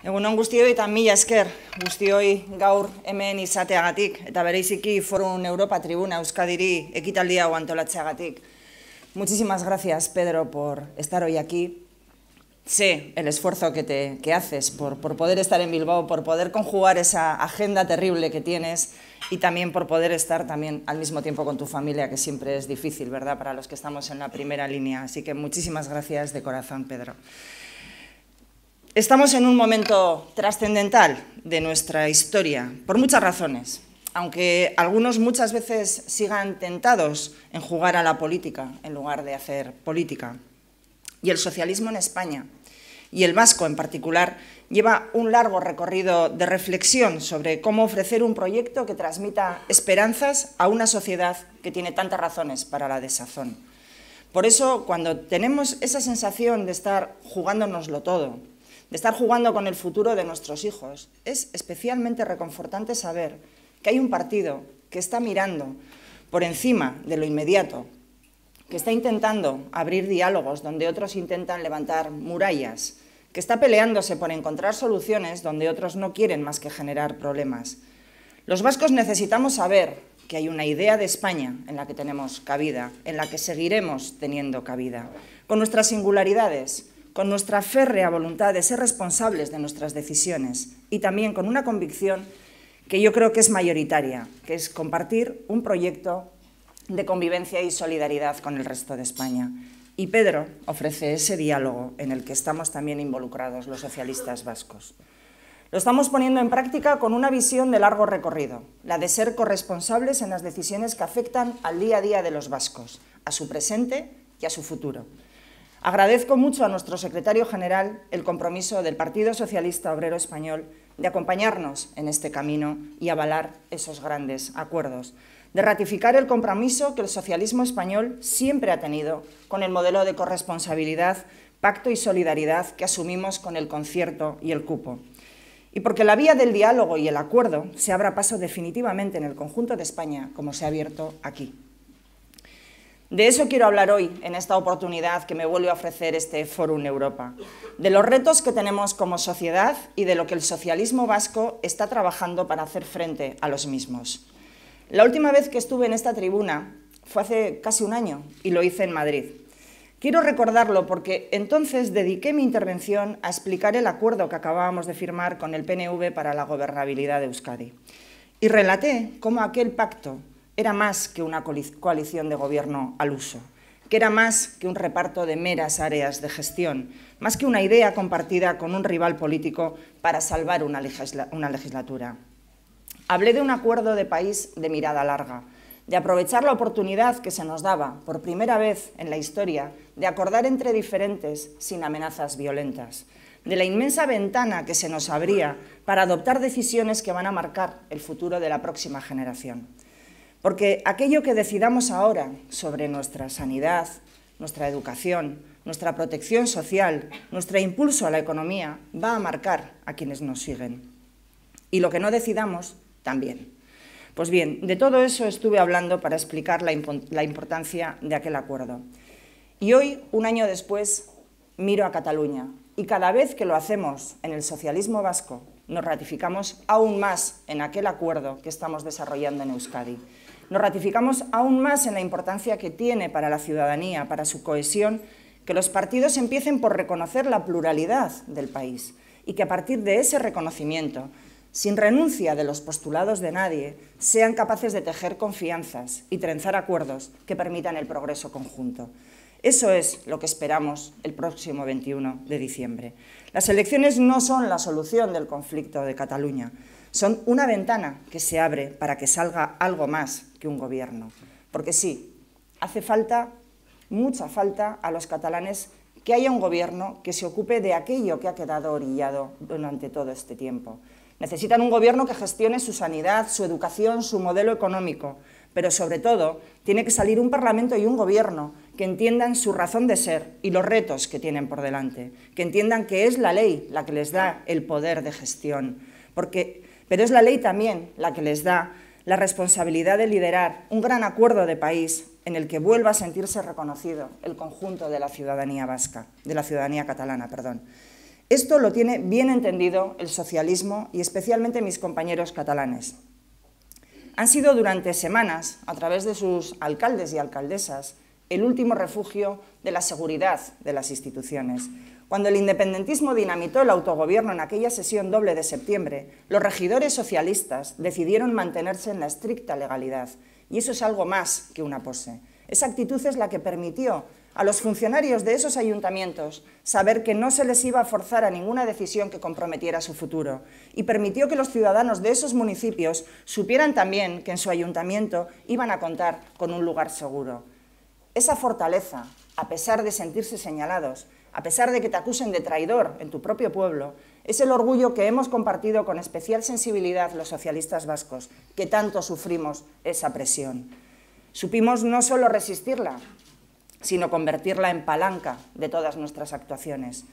Egunon guztioi eta mila esker guztioi gaur hemen izateagatik eta bereiziki Forum Europa Tribuna Euskadiri ekitaldi hau antolatzeagatik. Muchísimas gracias, Pedro, por estar hoy aquí. Sé el esfuerzo que, te, que haces por, por poder estar en Bilbao, por poder conjugar esa agenda terrible que tienes y también por poder estar también al mismo tiempo con tu familia, que siempre es difícil, ¿verdad?, para los que estamos en la primera línea. Así que muchísimas gracias de corazón, Pedro. Estamos en un momento trascendental de nuestra historia, por muchas razones, aunque algunos muchas veces sigan tentados en jugar a la política en lugar de hacer política. Y el socialismo en España, y el vasco en particular, lleva un largo recorrido de reflexión sobre cómo ofrecer un proyecto que transmita esperanzas a una sociedad que tiene tantas razones para la desazón. Por eso, cuando tenemos esa sensación de estar jugándonoslo todo, de estar jugando con el futuro de nuestros hijos. Es especialmente reconfortante saber que hay un partido que está mirando por encima de lo inmediato, que está intentando abrir diálogos donde otros intentan levantar murallas, que está peleándose por encontrar soluciones donde otros no quieren más que generar problemas. Los vascos necesitamos saber que hay una idea de España en la que tenemos cabida, en la que seguiremos teniendo cabida, con nuestras singularidades, con nuestra férrea voluntad de ser responsables de nuestras decisiones y también con una convicción que yo creo que es mayoritaria, que es compartir un proyecto de convivencia y solidaridad con el resto de España. Y Pedro ofrece ese diálogo en el que estamos también involucrados los socialistas vascos. Lo estamos poniendo en práctica con una visión de largo recorrido, la de ser corresponsables en las decisiones que afectan al día a día de los vascos, a su presente y a su futuro Agradezco mucho a nuestro secretario general el compromiso del Partido Socialista Obrero Español de acompañarnos en este camino y avalar esos grandes acuerdos, de ratificar el compromiso que el socialismo español siempre ha tenido con el modelo de corresponsabilidad, pacto y solidaridad que asumimos con el concierto y el cupo. Y porque la vía del diálogo y el acuerdo se abra paso definitivamente en el conjunto de España, como se ha abierto aquí. De eso quiero hablar hoy, en esta oportunidad que me vuelve a ofrecer este Fórum Europa, de los retos que tenemos como sociedad y de lo que el socialismo vasco está trabajando para hacer frente a los mismos. La última vez que estuve en esta tribuna fue hace casi un año y lo hice en Madrid. Quiero recordarlo porque entonces dediqué mi intervención a explicar el acuerdo que acabábamos de firmar con el PNV para la gobernabilidad de Euskadi. Y relaté cómo aquel pacto era más que una coalición de gobierno al uso, que era más que un reparto de meras áreas de gestión, más que una idea compartida con un rival político para salvar una, legislatura. Hablé de un acuerdo de país de mirada larga, de aprovechar la oportunidad que se nos daba, por primera vez en la historia, de acordar entre diferentes sin amenazas violentas, de la inmensa ventana que se nos abría para adoptar decisiones que van a marcar el futuro de la próxima generación. Porque aquello que decidamos ahora sobre nuestra sanidad, nuestra educación, nuestra protección social, nuestro impulso a la economía, va a marcar a quienes nos siguen. Y lo que no decidamos, también. Pues bien, de todo eso estuve hablando para explicar la, importancia de aquel acuerdo. Y hoy, un año después, miro a Cataluña. Y cada vez que lo hacemos en el socialismo vasco, nos ratificamos aún más en aquel acuerdo que estamos desarrollando en Euskadi. Nos ratificamos aún más en la importancia que tiene para la ciudadanía, para su cohesión, que los partidos empiecen por reconocer la pluralidad del país y que a partir de ese reconocimiento, sin renuncia de los postulados de nadie, sean capaces de tejer confianzas y trenzar acuerdos que permitan el progreso conjunto. Eso es lo que esperamos el próximo 21 de diciembre. Las elecciones no son la solución del conflicto de Cataluña, son una ventana que se abre para que salga algo más que un gobierno. Porque sí, hace falta, mucha falta a los catalanes que haya un gobierno que se ocupe de aquello que ha quedado orillado durante todo este tiempo. Necesitan un gobierno que gestione su sanidad, su educación, su modelo económico, pero sobre todo tiene que salir un Parlamento y un Gobierno que entiendan su razón de ser y los retos que tienen por delante, que entiendan que es la ley la que les da el poder de gestión, porque pero es la ley también la que les da la responsabilidad de liderar un gran acuerdo de país en el que vuelva a sentirse reconocido el conjunto de la ciudadanía vasca, de la ciudadanía catalana, perdón. Esto lo tiene bien entendido el socialismo y especialmente mis compañeros catalanes. Han sido durante semanas, a través de sus alcaldes y alcaldesas, el último refugio de la seguridad de las instituciones cuando el independentismo dinamitó el autogobierno en aquella sesión doble de septiembre, los regidores socialistas decidieron mantenerse en la estricta legalidad. Y eso es algo más que una pose. Esa actitud es la que permitió a los funcionarios de esos ayuntamientos saber que no se les iba a forzar a ninguna decisión que comprometiera su futuro y permitió que los ciudadanos de esos municipios supieran también que en su ayuntamiento iban a contar con un lugar seguro. Esa fortaleza, a pesar de sentirse señalados, a pesar de que te acusen de traidor en tu propio pueblo, es el orgullo que hemos compartido con especial sensibilidad los socialistas vascos, que tanto sufrimos esa presión. Supimos no solo resistirla, sino convertirla en palanca de todas nuestras actuaciones.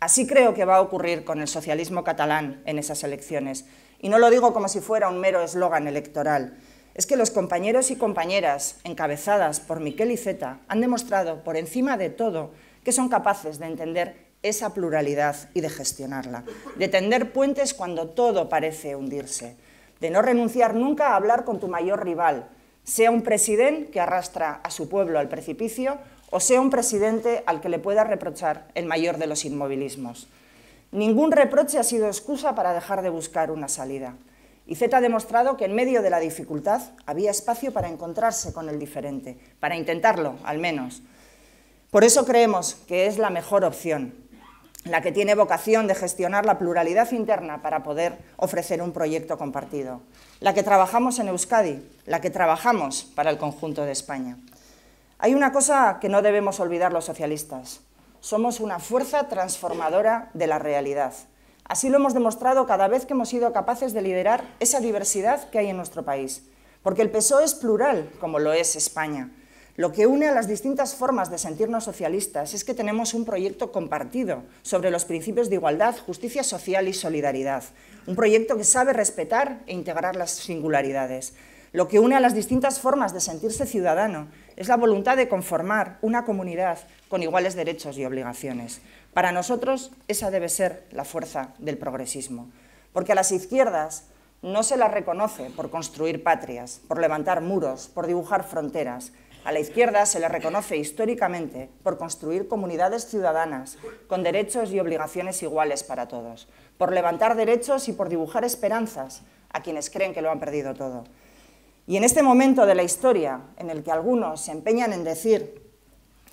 Así creo que va a ocurrir con el socialismo catalán en esas elecciones. Y no lo digo como si fuera un mero eslogan electoral. Es que los compañeros y compañeras encabezadas por Miquel Iceta han demostrado, por encima de todo, que son capaces de entender esa pluralidad y de gestionarla, de tender puentes cuando todo parece hundirse, de no renunciar nunca a hablar con tu mayor rival, sea un presidente que arrastra a su pueblo al precipicio o sea un presidente al que le pueda reprochar el mayor de los inmovilismos. Ningún reproche ha sido excusa para dejar de buscar una salida. Y Z ha demostrado que en medio de la dificultad había espacio para encontrarse con el diferente, para intentarlo, al menos, por eso creemos que es la mejor opción, la que tiene vocación de gestionar la pluralidad interna para poder ofrecer un proyecto compartido, la que trabajamos en Euskadi, la que trabajamos para el conjunto de España. Hay una cosa que no debemos olvidar los socialistas. Somos una fuerza transformadora de la realidad. Así lo hemos demostrado cada vez que hemos sido capaces de liderar esa diversidad que hay en nuestro país. Porque el PSOE es plural, como lo es España. Lo que une a las distintas formas de sentirnos socialistas es que tenemos un proyecto compartido sobre los principios de igualdad, justicia social y solidaridad. Un proyecto que sabe respetar e integrar las singularidades. Lo que une a las distintas formas de sentirse ciudadano es la voluntad de conformar una comunidad con iguales derechos y obligaciones. Para nosotros esa debe ser la fuerza del progresismo. Porque a las izquierdas no se las reconoce por construir patrias, por levantar muros, por dibujar fronteras, a la izquierda se le reconoce históricamente por construir comunidades ciudadanas con derechos y obligaciones iguales para todos, por levantar derechos y por dibujar esperanzas a quienes creen que lo han perdido todo. Y en este momento de la historia en el que algunos se empeñan en decir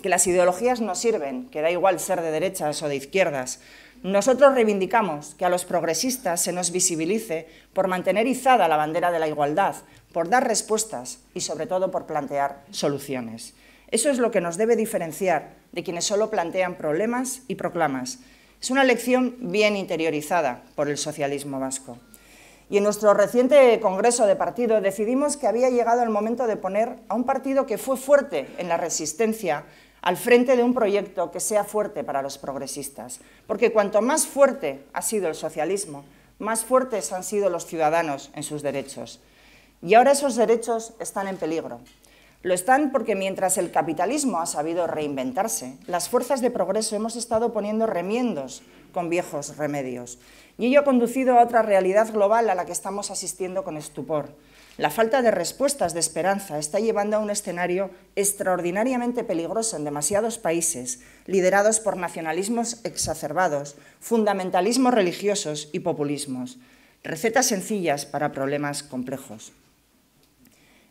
que las ideologías no sirven, que da igual ser de derechas o de izquierdas, nosotros reivindicamos que a los progresistas se nos visibilice por mantener izada la bandera de la igualdad, por dar respuestas y sobre todo por plantear soluciones. Eso es lo que nos debe diferenciar de quienes solo plantean problemas y proclamas. Es una lección bien interiorizada por el socialismo vasco. Y en nuestro reciente congreso de partido decidimos que había llegado el momento de poner a un partido que fue fuerte en la resistencia al frente de un proyecto que sea fuerte para los progresistas. Porque cuanto más fuerte ha sido el socialismo, más fuertes han sido los ciudadanos en sus derechos. Y ahora esos derechos están en peligro. Lo están porque mientras el capitalismo ha sabido reinventarse, las fuerzas de progreso hemos estado poniendo remiendos con viejos remedios. Y ello ha conducido a otra realidad global a la que estamos asistiendo con estupor. La falta de respuestas de esperanza está llevando a un escenario extraordinariamente peligroso en demasiados países, liderados por nacionalismos exacerbados, fundamentalismos religiosos y populismos. Recetas sencillas para problemas complejos.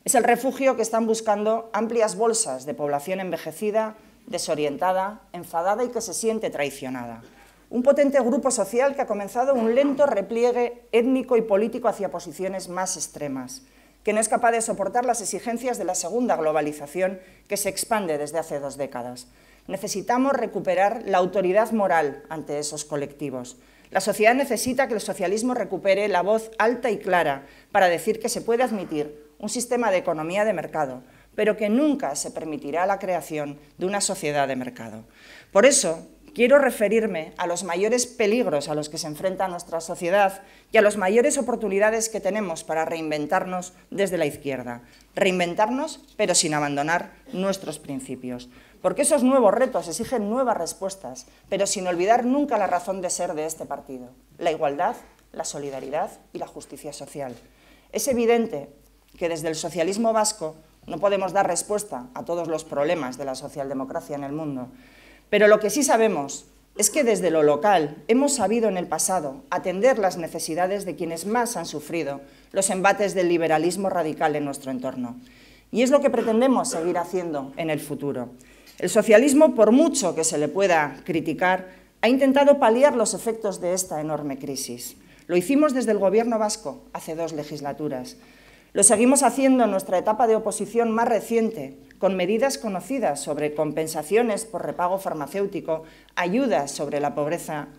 Es el refugio que están buscando amplias bolsas de población envejecida, desorientada, enfadada y que se siente traicionada. Un potente grupo social que ha comenzado un lento repliegue étnico y político hacia posiciones más extremas, que no es capaz de soportar las exigencias de la segunda globalización que se expande desde hace dos décadas. Necesitamos recuperar la autoridad moral ante esos colectivos. La sociedad necesita que el socialismo recupere la voz alta y clara para decir que se puede admitir un sistema de economía de mercado, pero que nunca se permitirá la creación de una sociedad de mercado. Por eso, quiero referirme a los mayores peligros a los que se enfrenta nuestra sociedad y a las mayores oportunidades que tenemos para reinventarnos desde la izquierda. Reinventarnos, pero sin abandonar nuestros principios. Porque esos nuevos retos exigen nuevas respuestas, pero sin olvidar nunca la razón de ser de este partido, la igualdad, la solidaridad y la justicia social. Es evidente que desde el socialismo vasco no podemos dar respuesta a todos los problemas de la socialdemocracia en el mundo, pero lo que sí sabemos es que desde lo local hemos sabido en el pasado atender las necesidades de quienes más han sufrido los embates del liberalismo radical en nuestro entorno. Y es lo que pretendemos seguir haciendo en el futuro. El socialismo, por mucho que se le pueda criticar, ha intentado paliar los efectos de esta enorme crisis. Lo hicimos desde el Gobierno vasco hace dos legislaturas. Lo seguimos haciendo en nuestra etapa de oposición más reciente, con medidas conocidas sobre compensaciones por repago farmacéutico, ayudas sobre la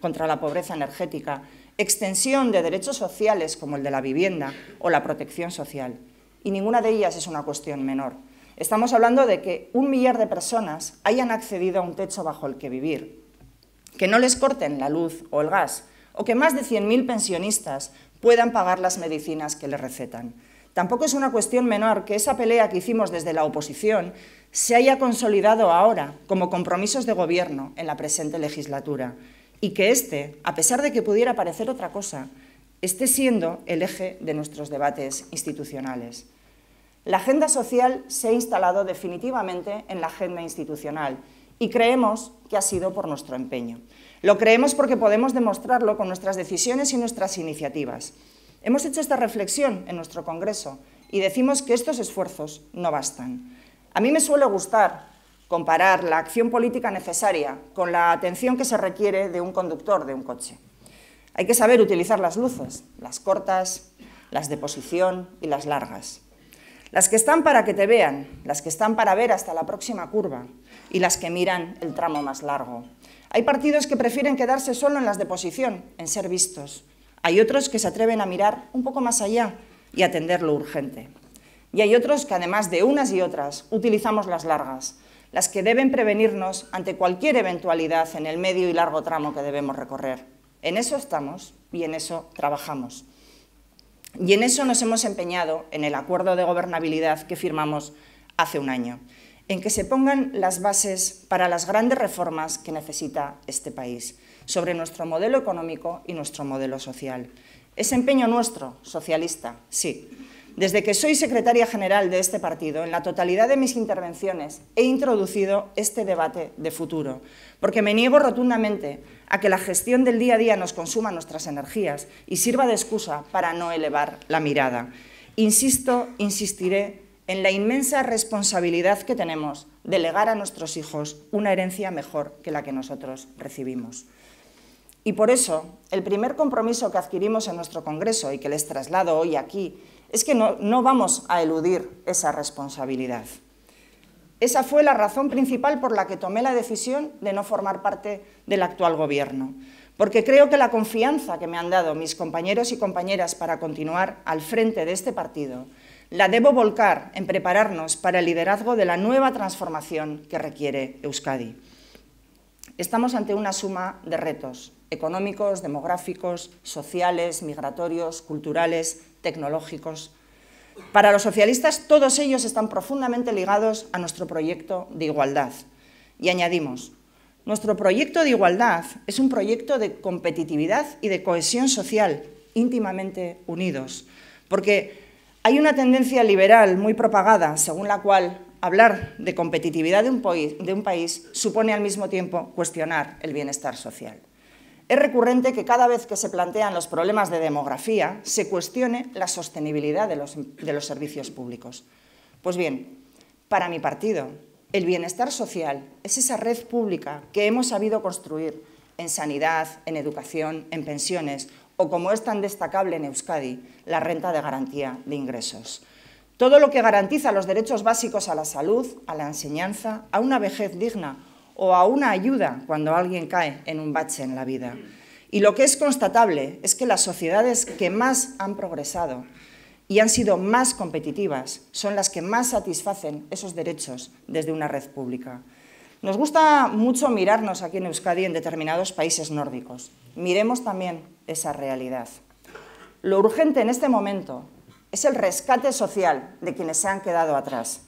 contra la pobreza energética, extensión de derechos sociales como el de la vivienda o la protección social. Y ninguna de ellas es una cuestión menor. Estamos hablando de que un millar de personas hayan accedido a un techo bajo el que vivir, que no les corten la luz o el gas, o que más de 100.000 pensionistas puedan pagar las medicinas que les recetan. Tampoco es una cuestión menor que esa pelea que hicimos desde la oposición se haya consolidado ahora como compromisos de gobierno en la presente legislatura y que este, a pesar de que pudiera parecer otra cosa, esté siendo el eje de nuestros debates institucionales. La agenda social se ha instalado definitivamente en la agenda institucional y creemos que ha sido por nuestro empeño. Lo creemos porque podemos demostrarlo con nuestras decisiones y nuestras iniciativas. Hemos hecho esta reflexión en nuestro Congreso y decimos que estos esfuerzos no bastan. A mí me suele gustar comparar la acción política necesaria con la atención que se requiere de un conductor de un coche. Hay que saber utilizar las luces, las cortas, las de posición y las largas. Las que están para que te vean, las que están para ver hasta la próxima curva y las que miran el tramo más largo. Hay partidos que prefieren quedarse solo en las de posición, en ser vistos, hay otros que se atreven a mirar un poco más allá y atender lo urgente. Y hay otros que, además de unas y otras, utilizamos las largas, las que deben prevenirnos ante cualquier eventualidad en el medio y largo tramo que debemos recorrer. En eso estamos y en eso trabajamos. Y en eso nos hemos empeñado en el acuerdo de gobernabilidad que firmamos hace un año, en que se pongan las bases para las grandes reformas que necesita este país sobre nuestro modelo económico y nuestro modelo social. Es empeño nuestro, socialista, sí. Desde que soy secretaria general de este partido, en la totalidad de mis intervenciones he introducido este debate de futuro, porque me niego rotundamente a que la gestión del día a día nos consuma nuestras energías y sirva de excusa para no elevar la mirada. Insisto, insistiré en la inmensa responsabilidad que tenemos de legar a nuestros hijos una herencia mejor que la que nosotros recibimos. Y por eso, el primer compromiso que adquirimos en nuestro Congreso y que les traslado hoy aquí es que no, vamos a eludir esa responsabilidad. Esa fue la razón principal por la que tomé la decisión de no formar parte del actual Gobierno, porque creo que la confianza que me han dado mis compañeros y compañeras para continuar al frente de este partido la debo volcar en prepararnos para el liderazgo de la nueva transformación que requiere Euskadi. Estamos ante una suma de retos, económicos, demográficos, sociales, migratorios, culturales, tecnológicos. Para los socialistas todos ellos están profundamente ligados a nuestro proyecto de igualdad. Y añadimos, nuestro proyecto de igualdad es un proyecto de competitividad y de cohesión social íntimamente unidos, porque hay una tendencia liberal muy propagada según la cual hablar de competitividad de un, de un país supone al mismo tiempo cuestionar el bienestar social. Es recurrente que cada vez que se plantean los problemas de demografía se cuestione la sostenibilidad de los, servicios públicos. Pues bien, para mi partido, el bienestar social es esa red pública que hemos sabido construir en sanidad, en educación, en pensiones o como es tan destacable en Euskadi, la renta de garantía de ingresos. Todo lo que garantiza los derechos básicos a la salud, a la enseñanza, a una vejez digna o a una ayuda cuando alguien cae en un bache en la vida. Y lo que es constatable es que las sociedades que más han progresado y han sido más competitivas son las que más satisfacen esos derechos desde una red pública. Nos gusta mucho mirarnos aquí en Euskadi en determinados países nórdicos. Miremos también esa realidad. Lo urgente en este momento es el rescate social de quienes se han quedado atrás.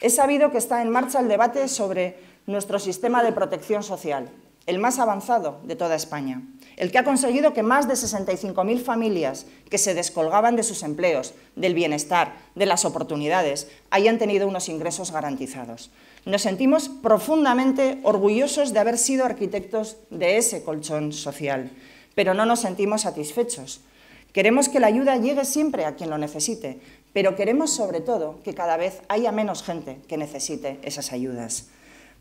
He sabido que está en marcha el debate sobre nuestro sistema de protección social, el más avanzado de toda España, el que ha conseguido que más de 65.000 familias que se descolgaban de sus empleos, del bienestar, de las oportunidades, hayan tenido unos ingresos garantizados. Nos sentimos profundamente orgullosos de haber sido arquitectos de ese colchón social, pero no nos sentimos satisfechos. Queremos que la ayuda llegue siempre a quien lo necesite, pero queremos sobre todo que cada vez haya menos gente que necesite esas ayudas.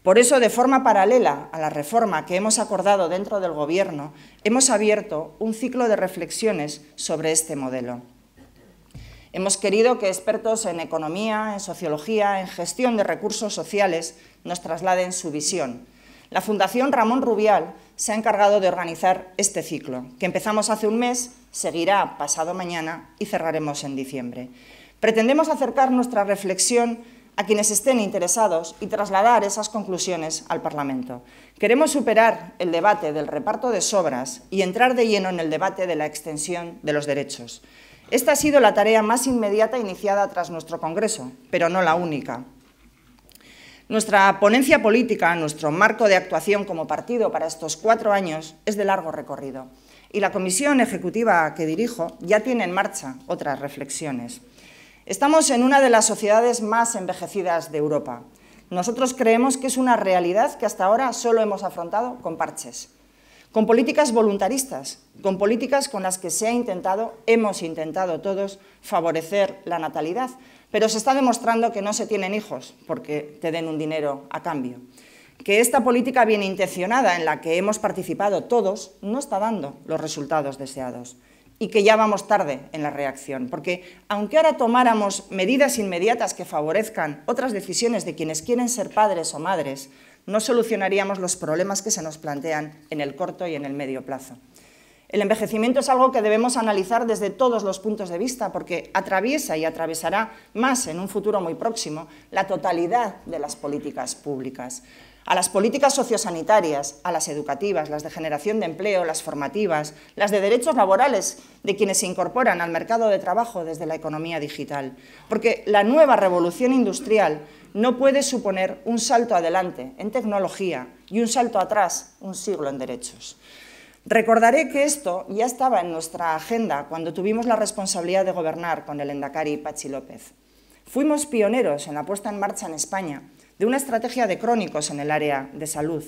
Por eso, de forma paralela a la reforma que hemos acordado dentro del Gobierno, hemos abierto un ciclo de reflexiones sobre este modelo. Hemos querido que expertos en economía, en sociología, en gestión de recursos sociales nos trasladen su visión. La Fundación Ramón Rubial se ha encargado de organizar este ciclo, que empezamos hace un mes, seguirá pasado mañana y cerraremos en diciembre. Pretendemos acercar nuestra reflexión a quienes estén interesados y trasladar esas conclusiones al Parlamento. Queremos superar el debate del reparto de sobras y entrar de lleno en el debate de la extensión de los derechos. Esta ha sido la tarea más inmediata iniciada tras nuestro Congreso, pero no la única. Nuestra ponencia política, nuestro marco de actuación como partido para estos cuatro años es de largo recorrido y la comisión ejecutiva que dirijo ya tiene en marcha otras reflexiones. Estamos en una de las sociedades más envejecidas de Europa. Nosotros creemos que es una realidad que hasta ahora solo hemos afrontado con parches, con políticas voluntaristas, con políticas con las que se ha intentado, hemos intentado todos, favorecer la natalidad, pero se está demostrando que no se tienen hijos porque te den un dinero a cambio que esta política bien intencionada en la que hemos participado todos no está dando los resultados deseados y que ya vamos tarde en la reacción, porque aunque ahora tomáramos medidas inmediatas que favorezcan otras decisiones de quienes quieren ser padres o madres, no solucionaríamos los problemas que se nos plantean en el corto y en el medio plazo. El envejecimiento es algo que debemos analizar desde todos los puntos de vista porque atraviesa y atravesará más en un futuro muy próximo la totalidad de las políticas públicas a las políticas sociosanitarias, a las educativas, las de generación de empleo, las formativas, las de derechos laborales de quienes se incorporan al mercado de trabajo desde la economía digital. Porque la nueva revolución industrial no puede suponer un salto adelante en tecnología y un salto atrás un siglo en derechos. Recordaré que esto ya estaba en nuestra agenda cuando tuvimos la responsabilidad de gobernar con el endacari Pachi López. Fuimos pioneros en la puesta en marcha en España de una estrategia de crónicos en el área de salud.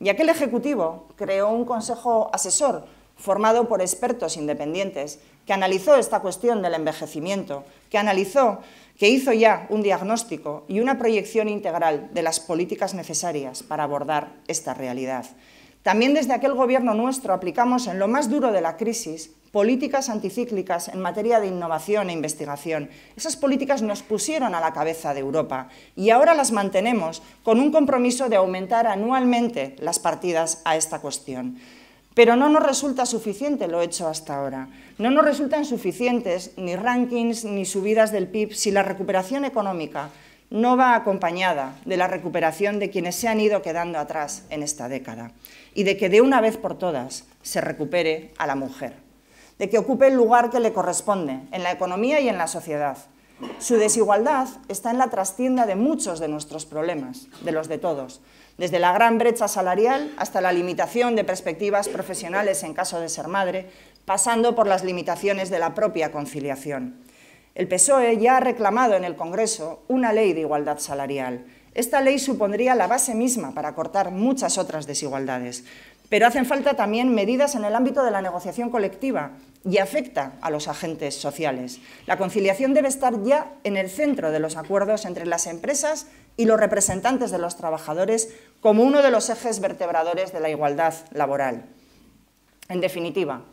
Y aquel Ejecutivo creó un consejo asesor formado por expertos independientes que analizó esta cuestión del envejecimiento, que analizó, que hizo ya un diagnóstico y una proyección integral de las políticas necesarias para abordar esta realidad. También desde aquel gobierno nuestro aplicamos en lo más duro de la crisis políticas anticíclicas en materia de innovación e investigación. Esas políticas nos pusieron a la cabeza de Europa y ahora las mantenemos con un compromiso de aumentar anualmente las partidas a esta cuestión. Pero no nos resulta suficiente lo hecho hasta ahora. No nos resultan suficientes ni rankings ni subidas del PIB si la recuperación económica no va acompañada de la recuperación de quienes se han ido quedando atrás en esta década y de que de una vez por todas se recupere a la mujer, de que ocupe el lugar que le corresponde en la economía y en la sociedad. Su desigualdad está en la trastienda de muchos de nuestros problemas, de los de todos, desde la gran brecha salarial hasta la limitación de perspectivas profesionales en caso de ser madre, pasando por las limitaciones de la propia conciliación. El PSOE ya ha reclamado en el Congreso una ley de igualdad salarial. Esta ley supondría la base misma para cortar muchas otras desigualdades. Pero hacen falta también medidas en el ámbito de la negociación colectiva y afecta a los agentes sociales. La conciliación debe estar ya en el centro de los acuerdos entre las empresas y los representantes de los trabajadores como uno de los ejes vertebradores de la igualdad laboral. En definitiva,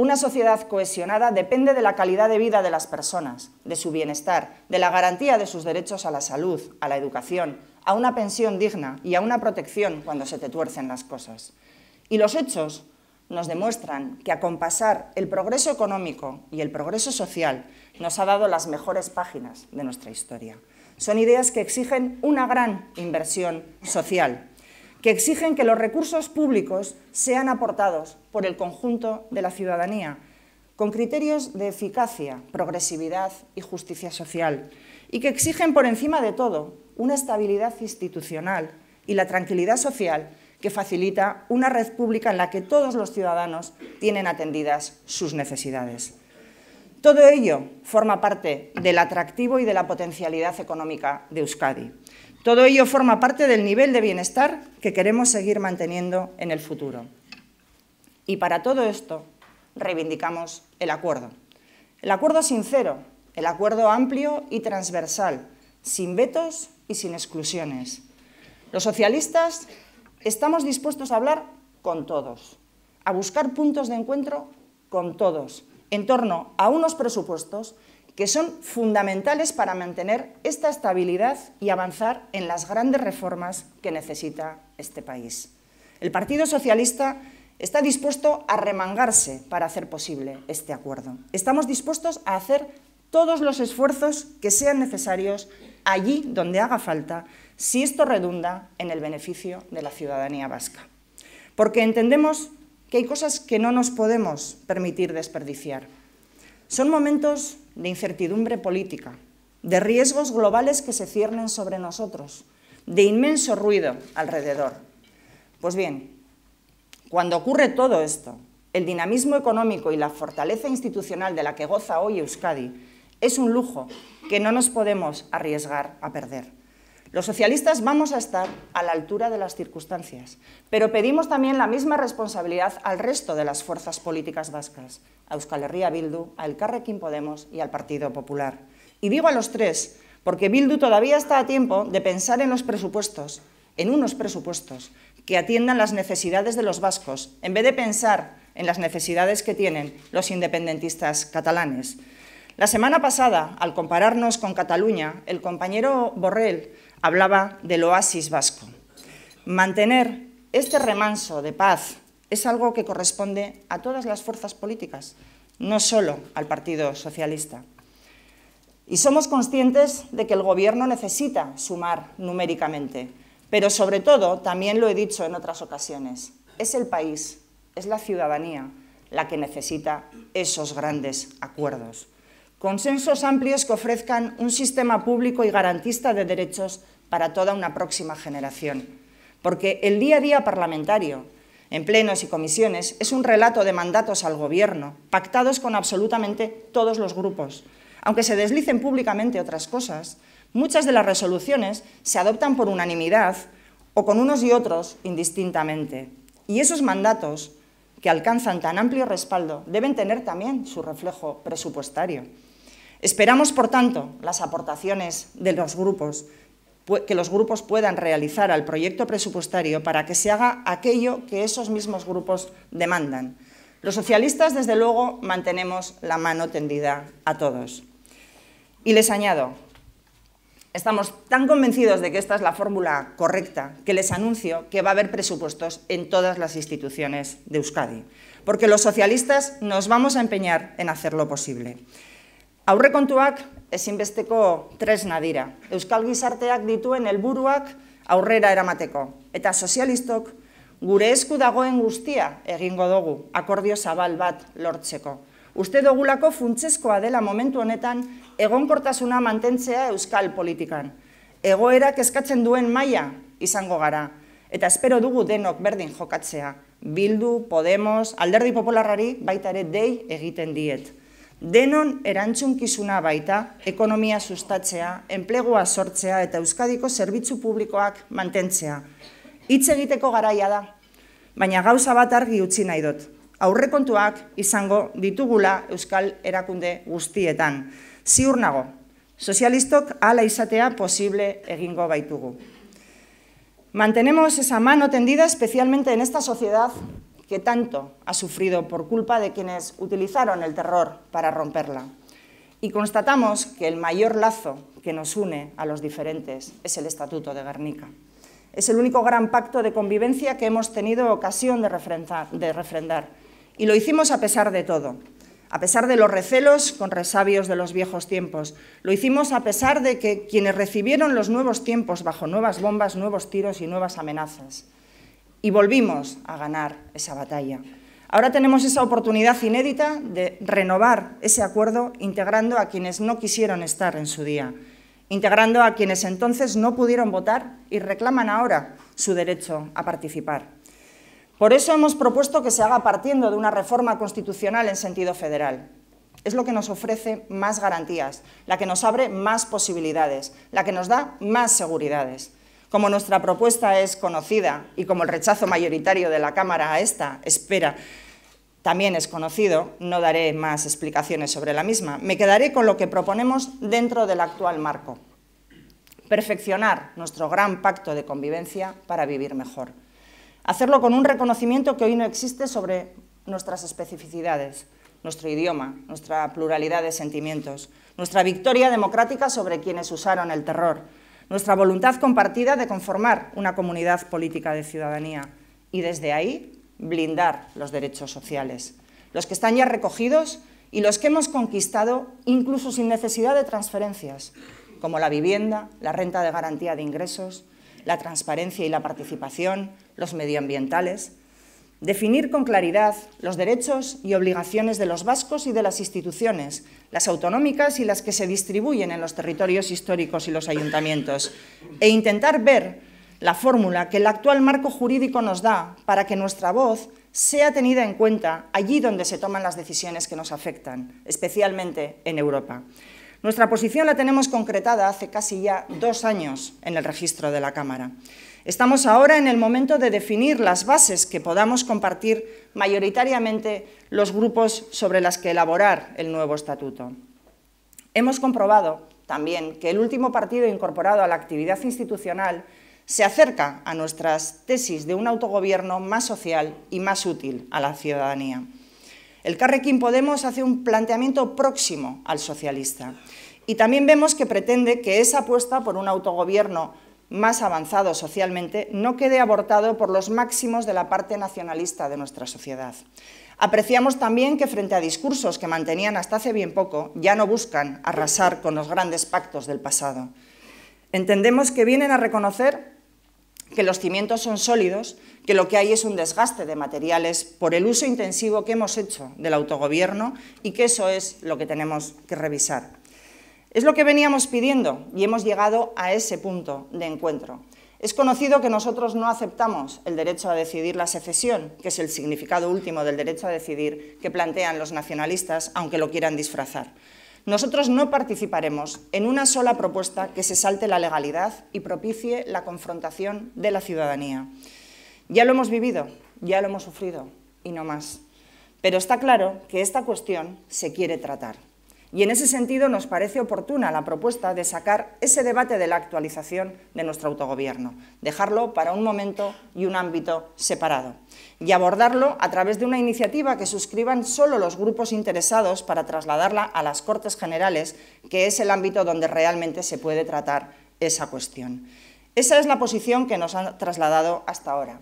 una sociedad cohesionada depende de la calidad de vida de las personas, de su bienestar, de la garantía de sus derechos a la salud, a la educación, a una pensión digna y a una protección cuando se te tuercen las cosas. Y los hechos nos demuestran que acompasar el progreso económico y el progreso social nos ha dado las mejores páginas de nuestra historia. Son ideas que exigen una gran inversión social, que exigen que los recursos públicos sean aportados por el conjunto de la ciudadanía, con criterios de eficacia, progresividad y justicia social, y que exigen por encima de todo una estabilidad institucional y la tranquilidad social que facilita una red pública en la que todos los ciudadanos tienen atendidas sus necesidades. Todo ello forma parte del atractivo y de la potencialidad económica de Euskadi. Todo ello forma parte del nivel de bienestar que queremos seguir manteniendo en el futuro. Y para todo esto reivindicamos el acuerdo. El acuerdo sincero, el acuerdo amplio y transversal, sin vetos y sin exclusiones. Los socialistas estamos dispuestos a hablar con todos, a buscar puntos de encuentro con todos, en torno a unos presupuestos que son fundamentales para mantener esta estabilidad y avanzar en las grandes reformas que necesita este país. El Partido Socialista está dispuesto a remangarse para hacer posible este acuerdo. Estamos dispuestos a hacer todos los esfuerzos que sean necesarios allí donde haga falta, si esto redunda en el beneficio de la ciudadanía vasca. Porque entendemos que hay cosas que no nos podemos permitir desperdiciar. Son momentos de incertidumbre política, de riesgos globales que se ciernen sobre nosotros, de inmenso ruido alrededor. Pues bien, cuando ocurre todo esto, el dinamismo económico y la fortaleza institucional de la que goza hoy Euskadi es un lujo que no nos podemos arriesgar a perder. Los socialistas vamos a estar a la altura de las circunstancias, pero pedimos también la misma responsabilidad al resto de las fuerzas políticas vascas, a Euskal Herria Bildu, a Carrequín Podemos y al Partido Popular. Y digo a los tres, porque Bildu todavía está a tiempo de pensar en los presupuestos, en unos presupuestos que atiendan las necesidades de los vascos, en vez de pensar en las necesidades que tienen los independentistas catalanes. La semana pasada, al compararnos con Cataluña, el compañero Borrell hablaba del oasis vasco. Mantener este remanso de paz es algo que corresponde a todas las fuerzas políticas, no solo al Partido Socialista. Y somos conscientes de que el Gobierno necesita sumar numéricamente, pero sobre todo, también lo he dicho en otras ocasiones, es el país, es la ciudadanía la que necesita esos grandes acuerdos consensos amplios que ofrezcan un sistema público y garantista de derechos para toda una próxima generación. Porque el día a día parlamentario, en plenos y comisiones, es un relato de mandatos al Gobierno, pactados con absolutamente todos los grupos. Aunque se deslicen públicamente otras cosas, muchas de las resoluciones se adoptan por unanimidad o con unos y otros indistintamente. Y esos mandatos que alcanzan tan amplio respaldo deben tener también su reflejo presupuestario. Esperamos, por tanto, las aportaciones de los grupos que los grupos puedan realizar al proyecto presupuestario para que se haga aquello que esos mismos grupos demandan. Los socialistas, desde luego, mantenemos la mano tendida a todos. Y les añado, estamos tan convencidos de que esta es la fórmula correcta que les anuncio que va a haber presupuestos en todas las instituciones de Euskadi, porque los socialistas nos vamos a empeñar en hacer lo posible. Aurrekontuak ezinbesteko tresna dira. Euskal gizarteak dituen helburuak aurrera eramateko. Eta sozialistok gure esku dagoen guztia egingo dugu akordio zabal bat lortzeko. Uste dogulako funtsezkoa dela momentu honetan egonkortasuna mantentzea euskal politikan. Egoerak eskatzen duen maila izango gara. Eta espero dugu denok berdin jokatzea. Bildu, Podemos, Alderdi Popularari baita ere dei egiten diet. Denon erantzunkizuna baita, ekonomia sustatzea, enplegua sortzea eta Euskadiko zerbitzu publikoak mantentzea. Hitz egiteko garaia da, baina gauza bat argi utzi nahi dut. Aurrekontuak izango ditugula Euskal erakunde guztietan. Ziur nago, sozialistok ala izatea posible egingo baitugu. Mantenemos esa mano tendida especialmente en esta sociedad que tanto ha sufrido por culpa de quienes utilizaron el terror para romperla. Y constatamos que el mayor lazo que nos une a los diferentes es el Estatuto de Guernica. Es el único gran pacto de convivencia que hemos tenido ocasión de refrendar, de refrendar. Y lo hicimos a pesar de todo, a pesar de los recelos con resabios de los viejos tiempos. Lo hicimos a pesar de que quienes recibieron los nuevos tiempos bajo nuevas bombas, nuevos tiros y nuevas amenazas y volvimos a ganar esa batalla. Ahora tenemos esa oportunidad inédita de renovar ese acuerdo integrando a quienes no quisieron estar en su día, integrando a quienes entonces no pudieron votar y reclaman ahora su derecho a participar. Por eso hemos propuesto que se haga partiendo de una reforma constitucional en sentido federal. Es lo que nos ofrece más garantías, la que nos abre más posibilidades, la que nos da más seguridades. Como nuestra propuesta es conocida y como el rechazo mayoritario de la Cámara a esta espera también es conocido, no daré más explicaciones sobre la misma. Me quedaré con lo que proponemos dentro del actual marco. Perfeccionar nuestro gran pacto de convivencia para vivir mejor. Hacerlo con un reconocimiento que hoy no existe sobre nuestras especificidades, nuestro idioma, nuestra pluralidad de sentimientos, nuestra victoria democrática sobre quienes usaron el terror, nuestra voluntad compartida de conformar una comunidad política de ciudadanía y desde ahí blindar los derechos sociales, los que están ya recogidos y los que hemos conquistado incluso sin necesidad de transferencias, como la vivienda, la renta de garantía de ingresos, la transparencia y la participación, los medioambientales, Definir con claridad los derechos y obligaciones de los vascos y de las instituciones, las autonómicas y las que se distribuyen en los territorios históricos y los ayuntamientos, e intentar ver la fórmula que el actual marco jurídico nos da para que nuestra voz sea tenida en cuenta allí donde se toman las decisiones que nos afectan, especialmente en Europa. Nuestra posición la tenemos concretada hace casi ya dos años en el registro de la Cámara. Estamos ahora en el momento de definir las bases que podamos compartir mayoritariamente los grupos sobre las que elaborar el nuevo estatuto. Hemos comprobado también que el último partido incorporado a la actividad institucional se acerca a nuestras tesis de un autogobierno más social y más útil a la ciudadanía. El Carrequín Podemos hace un planteamiento próximo al socialista y también vemos que pretende que esa apuesta por un autogobierno más avanzado socialmente, no quede abortado por los máximos de la parte nacionalista de nuestra sociedad. Apreciamos también que frente a discursos que mantenían hasta hace bien poco, ya no buscan arrasar con los grandes pactos del pasado. Entendemos que vienen a reconocer que los cimientos son sólidos, que lo que hay es un desgaste de materiales por el uso intensivo que hemos hecho del autogobierno y que eso es lo que tenemos que revisar. Es lo que veníamos pidiendo y hemos llegado a ese punto de encuentro. Es conocido que nosotros no aceptamos el derecho a decidir la secesión, que es el significado último del derecho a decidir que plantean los nacionalistas, aunque lo quieran disfrazar. Nosotros no participaremos en una sola propuesta que se salte la legalidad y propicie la confrontación de la ciudadanía. Ya lo hemos vivido, ya lo hemos sufrido, y no más. Pero está claro que esta cuestión se quiere tratar. Y en ese sentido nos parece oportuna la propuesta de sacar ese debate de la actualización de nuestro autogobierno, dejarlo para un momento y un ámbito separado, y abordarlo a través de una iniciativa que suscriban solo los grupos interesados para trasladarla a las Cortes Generales, que es el ámbito donde realmente se puede tratar esa cuestión. Esa es la posición que nos han trasladado hasta ahora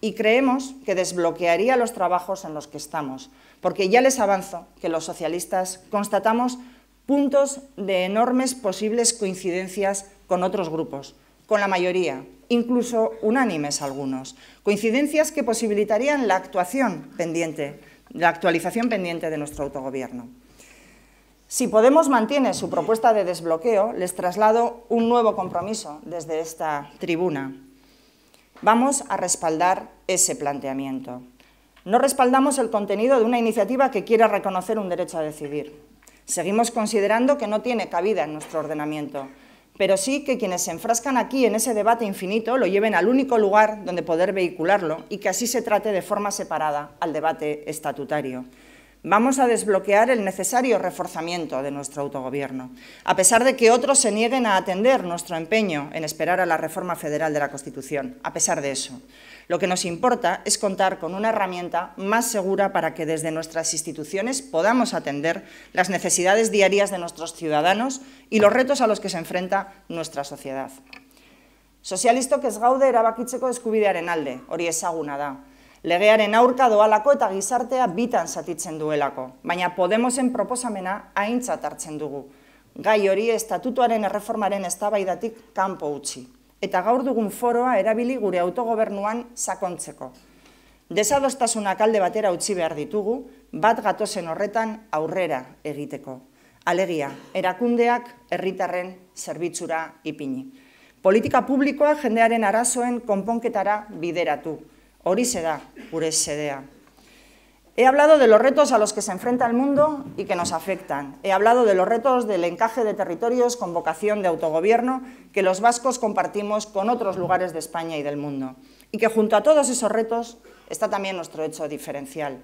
y creemos que desbloquearía los trabajos en los que estamos, porque ya les avanzo que los socialistas constatamos puntos de enormes posibles coincidencias con otros grupos, con la mayoría, incluso unánimes algunos, coincidencias que posibilitarían la actuación pendiente, la actualización pendiente de nuestro autogobierno. Si Podemos mantiene su propuesta de desbloqueo, les traslado un nuevo compromiso desde esta tribuna. Vamos a respaldar ese planteamiento. No respaldamos el contenido de una iniciativa que quiera reconocer un derecho a decidir. Seguimos considerando que no tiene cabida en nuestro ordenamiento, pero sí que quienes se enfrascan aquí en ese debate infinito lo lleven al único lugar donde poder vehicularlo y que así se trate de forma separada al debate estatutario. Vamos a desbloquear el necesario reforzamiento de nuestro autogobierno, a pesar de que otros se nieguen a atender nuestro empeño en esperar a la reforma federal de la Constitución, a pesar de eso. Lo que nos importa es contar con una herramienta más segura para que desde nuestras instituciones podamos atender las necesidades diarias de nuestros ciudadanos y los retos a los que se enfrenta nuestra sociedad. Sozialistok ez gaude erabakitzeko eskubidearen alde, hori ezaguna da. Legearen aurka doalako eta gizartea bitan zatitzen duelako, baina Podemosen proposamena haintzat hartzen dugu. Gai hori estatutuaren erreformaren eztabaidatik kanpo utzi eta gaur dugun foroa erabili gure autogobernuan sakontzeko. Desadostasunak alde batera utzi behar ditugu, bat gatozen horretan aurrera egiteko. Alegia, erakundeak herritarren zerbitzura ipini. Politika publikoa jendearen arazoen konponketara bideratu. Hori da gure zedea. He hablado de los retos a los que se enfrenta el mundo y que nos afectan. He hablado de los retos del encaje de territorios con vocación de autogobierno que los vascos compartimos con otros lugares de España y del mundo. Y que junto a todos esos retos está también nuestro hecho diferencial,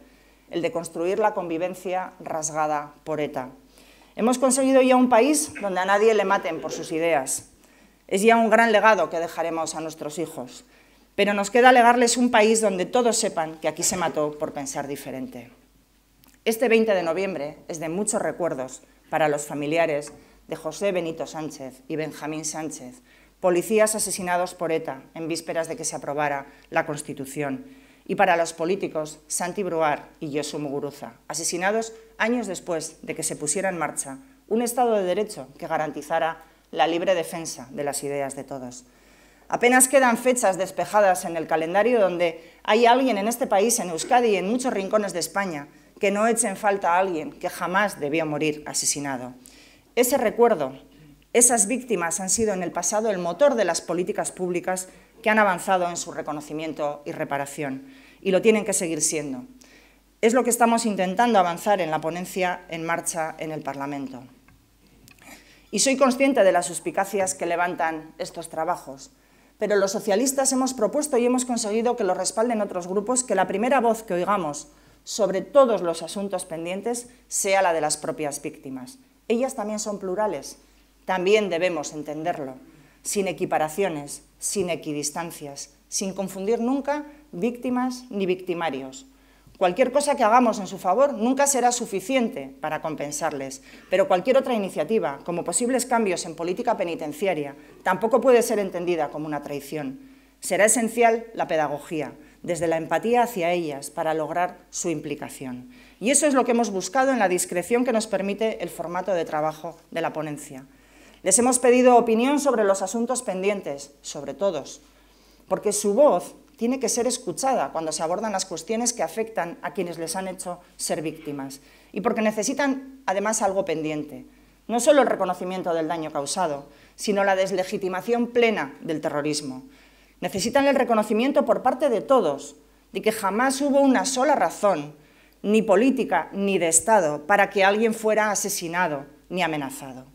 el de construir la convivencia rasgada por ETA. Hemos conseguido ya un país donde a nadie le maten por sus ideas. Es ya un gran legado que dejaremos a nuestros hijos pero nos queda legarles un país donde todos sepan que aquí se mató por pensar diferente. Este 20 de noviembre es de muchos recuerdos para los familiares de José Benito Sánchez y Benjamín Sánchez, policías asesinados por ETA en vísperas de que se aprobara la Constitución, y para los políticos Santi Bruar y Josu Muguruza, asesinados años después de que se pusiera en marcha un Estado de Derecho que garantizara la libre defensa de las ideas de todos. Apenas quedan fechas despejadas en el calendario donde hay alguien en este país, en Euskadi y en muchos rincones de España, que no echen falta a alguien que jamás debió morir asesinado. Ese recuerdo, esas víctimas han sido en el pasado el motor de las políticas públicas que han avanzado en su reconocimiento y reparación, y lo tienen que seguir siendo. Es lo que estamos intentando avanzar en la ponencia en marcha en el Parlamento. Y soy consciente de las suspicacias que levantan estos trabajos, pero los socialistas hemos propuesto y hemos conseguido que lo respalden otros grupos, que la primera voz que oigamos sobre todos los asuntos pendientes sea la de las propias víctimas. Ellas también son plurales, también debemos entenderlo, sin equiparaciones, sin equidistancias, sin confundir nunca víctimas ni victimarios. Cualquier cosa que hagamos en su favor nunca será suficiente para compensarles, pero cualquier otra iniciativa, como posibles cambios en política penitenciaria, tampoco puede ser entendida como una traición. Será esencial la pedagogía, desde la empatía hacia ellas, para lograr su implicación. Y eso es lo que hemos buscado en la discreción que nos permite el formato de trabajo de la ponencia. Les hemos pedido opinión sobre los asuntos pendientes, sobre todos, porque su voz tiene que ser escuchada cuando se abordan las cuestiones que afectan a quienes les han hecho ser víctimas y porque necesitan además algo pendiente, no solo el reconocimiento del daño causado, sino la deslegitimación plena del terrorismo. Necesitan el reconocimiento por parte de todos de que jamás hubo una sola razón, ni política ni de Estado, para que alguien fuera asesinado ni amenazado.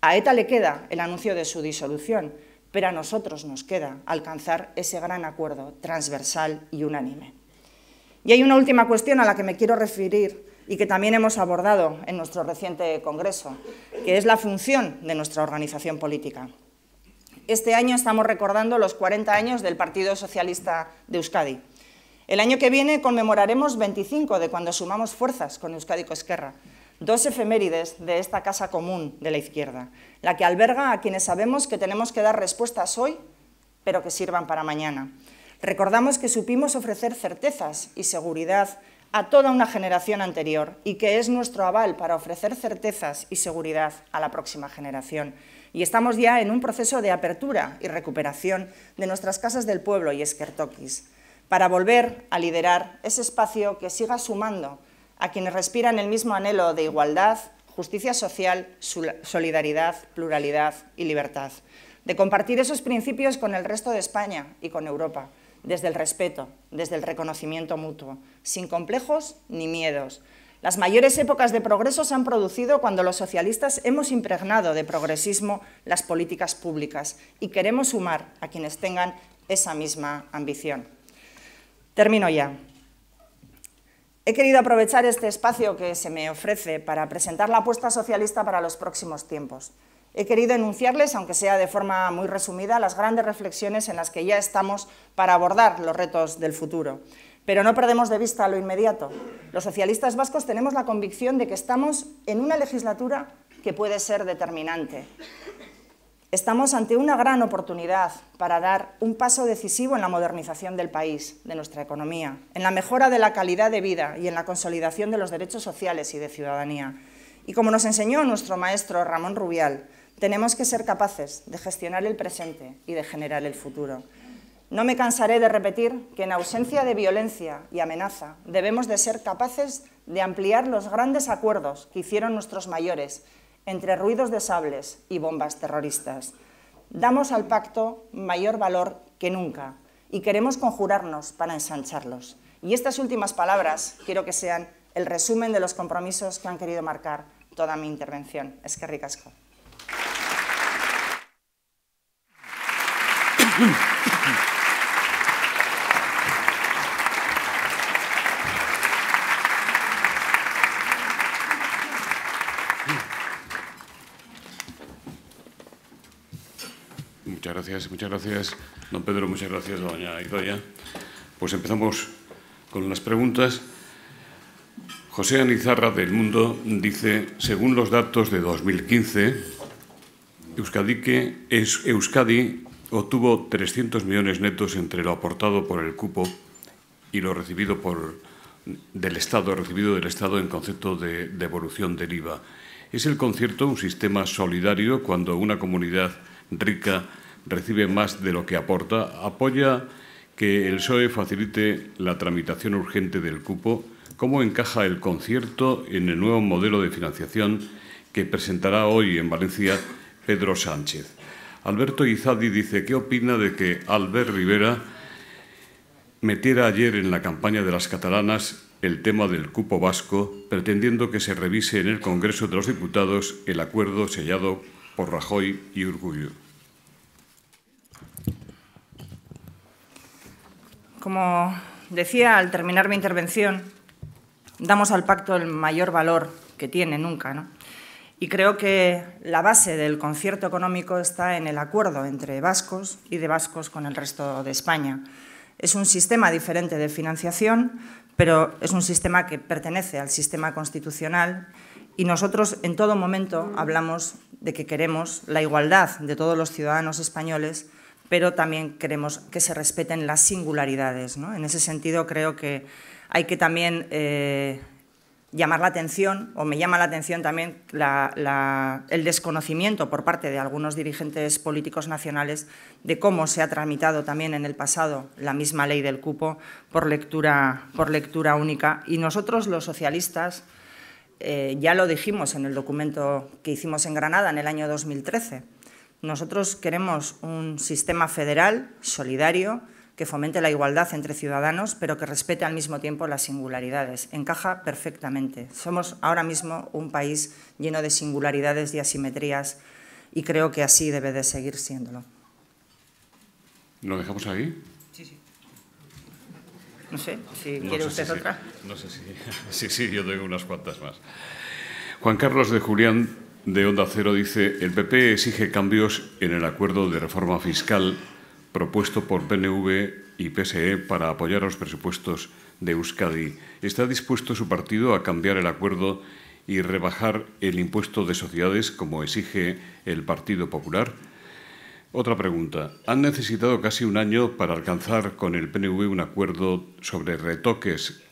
A ETA le queda el anuncio de su disolución, pero a nosotros nos queda alcanzar ese gran acuerdo transversal y unánime. Y hay una última cuestión a la que me quiero referir y que también hemos abordado en nuestro reciente Congreso, que es la función de nuestra organización política. Este año estamos recordando los 40 años del Partido Socialista de Euskadi. El año que viene conmemoraremos 25 de cuando sumamos fuerzas con Euskadi Coesquerra dos efemérides de esta casa común de la izquierda, la que alberga a quienes sabemos que tenemos que dar respuestas hoy, pero que sirvan para mañana. Recordamos que supimos ofrecer certezas y seguridad a toda una generación anterior y que es nuestro aval para ofrecer certezas y seguridad a la próxima generación. Y estamos ya en un proceso de apertura y recuperación de nuestras casas del pueblo y esquertoquis, para volver a liderar ese espacio que siga sumando a quienes respiran el mismo anhelo de igualdad, justicia social, solidaridad, pluralidad y libertad, de compartir esos principios con el resto de España y con Europa, desde el respeto, desde el reconocimiento mutuo, sin complejos ni miedos. Las mayores épocas de progreso se han producido cuando los socialistas hemos impregnado de progresismo las políticas públicas y queremos sumar a quienes tengan esa misma ambición. Termino ya. He querido aprovechar este espacio que se me ofrece para presentar la apuesta socialista para los próximos tiempos. He querido enunciarles, aunque sea de forma muy resumida, las grandes reflexiones en las que ya estamos para abordar los retos del futuro. Pero no perdemos de vista lo inmediato. Los socialistas vascos tenemos la convicción de que estamos en una legislatura que puede ser determinante. Estamos ante una gran oportunidad para dar un paso decisivo en la modernización del país, de nuestra economía, en la mejora de la calidad de vida y en la consolidación de los derechos sociales y de ciudadanía. Y como nos enseñó nuestro maestro Ramón Rubial, tenemos que ser capaces de gestionar el presente y de generar el futuro. No me cansaré de repetir que en ausencia de violencia y amenaza debemos de ser capaces de ampliar los grandes acuerdos que hicieron nuestros mayores entre ruidos de sables y bombas terroristas. Damos al pacto mayor valor que nunca y queremos conjurarnos para ensancharlos. Y estas últimas palabras quiero que sean el resumen de los compromisos que han querido marcar toda mi intervención. Es que ricasco. muchas gracias, don Pedro, muchas gracias, doña Idoya. Pues empezamos con las preguntas. José Anizarra del Mundo dice, según los datos de 2015, que es, Euskadi obtuvo 300 millones netos entre lo aportado por el cupo y lo recibido por del Estado, recibido del Estado en concepto de devolución del IVA. ¿Es el concierto un sistema solidario cuando una comunidad rica recibe más de lo que aporta, apoya que el PSOE facilite la tramitación urgente del cupo. ¿Cómo encaja el concierto en el nuevo modelo de financiación que presentará hoy en Valencia Pedro Sánchez? Alberto Izadi dice, ¿qué opina de que Albert Rivera metiera ayer en la campaña de las catalanas el tema del cupo vasco, pretendiendo que se revise en el Congreso de los Diputados el acuerdo sellado por Rajoy y Urgullo? Como decía al terminar mi intervención, damos al pacto el mayor valor que tiene nunca, Y creo que la base del concierto económico está en el acuerdo entre vascos y de vascos con el resto de España. Es un sistema diferente de financiación, pero es un sistema que pertenece al sistema constitucional y nosotros en todo momento hablamos de que queremos la igualdad de todos los ciudadanos españoles pero también queremos que se respeten las singularidades. ¿no? En ese sentido, creo que hay que también eh, llamar la atención, o me llama la atención también el desconocimiento por parte de algunos dirigentes políticos nacionales de cómo se ha tramitado también en el pasado la misma ley del cupo por lectura, por lectura única. Y nosotros, los socialistas, eh, ya lo dijimos en el documento que hicimos en Granada en el año 2013 nosotros queremos un sistema federal, solidario, que fomente la igualdad entre ciudadanos, pero que respete al mismo tiempo las singularidades. Encaja perfectamente. Somos ahora mismo un país lleno de singularidades y asimetrías y creo que así debe de seguir siéndolo. ¿Lo dejamos ahí? Sí, sí. No sé, si quiere usted otra. No sé si... Sí, sí, yo tengo unas cuantas más. Juan Carlos de Julián de Onda Cero dice, el PP exige cambios en el acuerdo de reforma fiscal propuesto por PNV y PSE para apoyar los presupuestos de Euskadi. ¿Está dispuesto su partido a cambiar el acuerdo y rebajar el impuesto de sociedades como exige el Partido Popular? Otra pregunta. Han necesitado casi un año para alcanzar con el PNV un acuerdo sobre retoques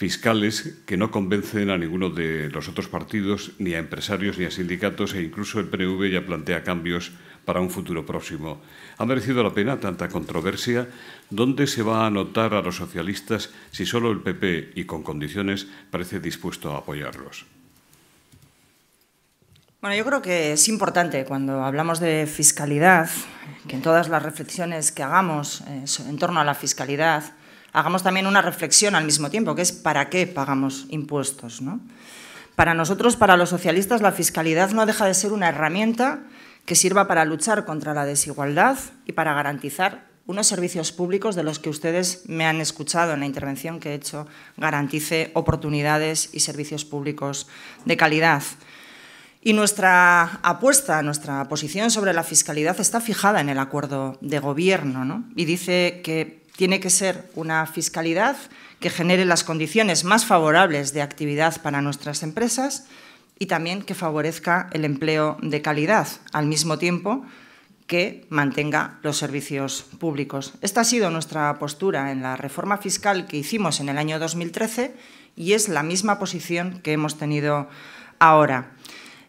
fiscales que no convencen a ninguno de los otros partidos, ni a empresarios, ni a sindicatos, e incluso el PNV ya plantea cambios para un futuro próximo. ¿Ha merecido la pena tanta controversia? ¿Dónde se va a anotar a los socialistas si solo el PP, y con condiciones, parece dispuesto a apoyarlos? Bueno, yo creo que es importante cuando hablamos de fiscalidad, que en todas las reflexiones que hagamos eh, en torno a la fiscalidad, hagamos también una reflexión al mismo tiempo, que es para qué pagamos impuestos. Para nosotros, para los socialistas, la fiscalidad no deja de ser una herramienta que sirva para luchar contra la desigualdad y para garantizar unos servicios públicos de los que ustedes me han escuchado en la intervención que he hecho, garantice oportunidades y servicios públicos de calidad. Y nuestra apuesta, nuestra posición sobre la fiscalidad está fijada en el acuerdo de gobierno ¿no? y dice que tiene que ser una fiscalidad que genere las condiciones más favorables de actividad para nuestras empresas y también que favorezca el empleo de calidad, al mismo tiempo que mantenga los servicios públicos. Esta ha sido nuestra postura en la reforma fiscal que hicimos en el año 2013 y es la misma posición que hemos tenido ahora.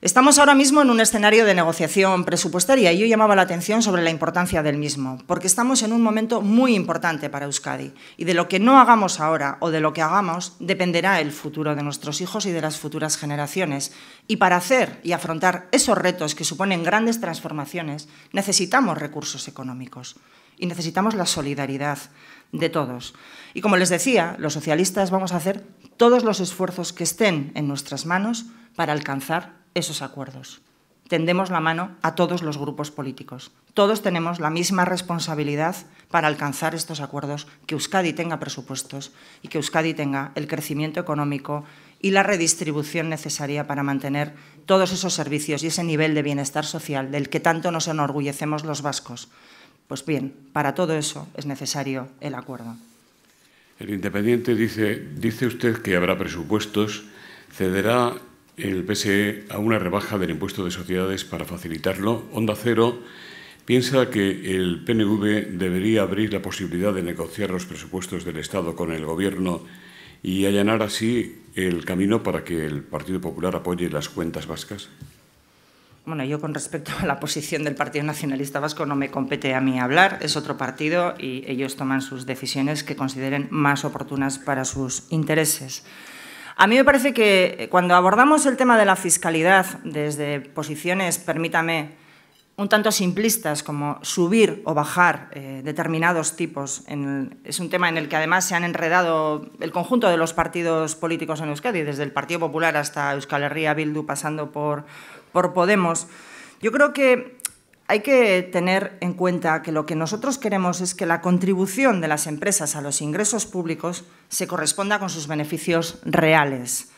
Estamos ahora mismo en un escenario de negociación presupuestaria y yo llamaba la atención sobre la importancia del mismo, porque estamos en un momento muy importante para Euskadi y de lo que no hagamos ahora o de lo que hagamos dependerá el futuro de nuestros hijos y de las futuras generaciones. Y para hacer y afrontar esos retos que suponen grandes transformaciones necesitamos recursos económicos y necesitamos la solidaridad de todos. Y como les decía, los socialistas vamos a hacer todos los esfuerzos que estén en nuestras manos para alcanzar esos acuerdos. Tendemos la mano a todos los grupos políticos. Todos tenemos la misma responsabilidad para alcanzar estos acuerdos, que Euskadi tenga presupuestos y que Euskadi tenga el crecimiento económico y la redistribución necesaria para mantener todos esos servicios y ese nivel de bienestar social del que tanto nos enorgullecemos los vascos. Pues bien, para todo eso es necesario el acuerdo. El Independiente dice, dice usted que habrá presupuestos, cederá el PSE a una rebaja del impuesto de sociedades para facilitarlo. Onda Cero piensa que el PNV debería abrir la posibilidad de negociar los presupuestos del Estado con el Gobierno y allanar así el camino para que el Partido Popular apoye las cuentas vascas. Bueno, yo con respecto a la posición del Partido Nacionalista Vasco no me compete a mí hablar, es otro partido y ellos toman sus decisiones que consideren más oportunas para sus intereses. A mí me parece que cuando abordamos el tema de la fiscalidad desde posiciones, permítame, un tanto simplistas como subir o bajar eh, determinados tipos. es un tema en el que además se han enredado el conjunto de los partidos políticos en Euskadi, desde el Partido Popular hasta Euskal Herria Bildu, pasando por por Podemos. Yo creo que hay que tener en cuenta que lo que nosotros queremos es que la contribución de las empresas a los ingresos públicos se corresponda con sus beneficios reales.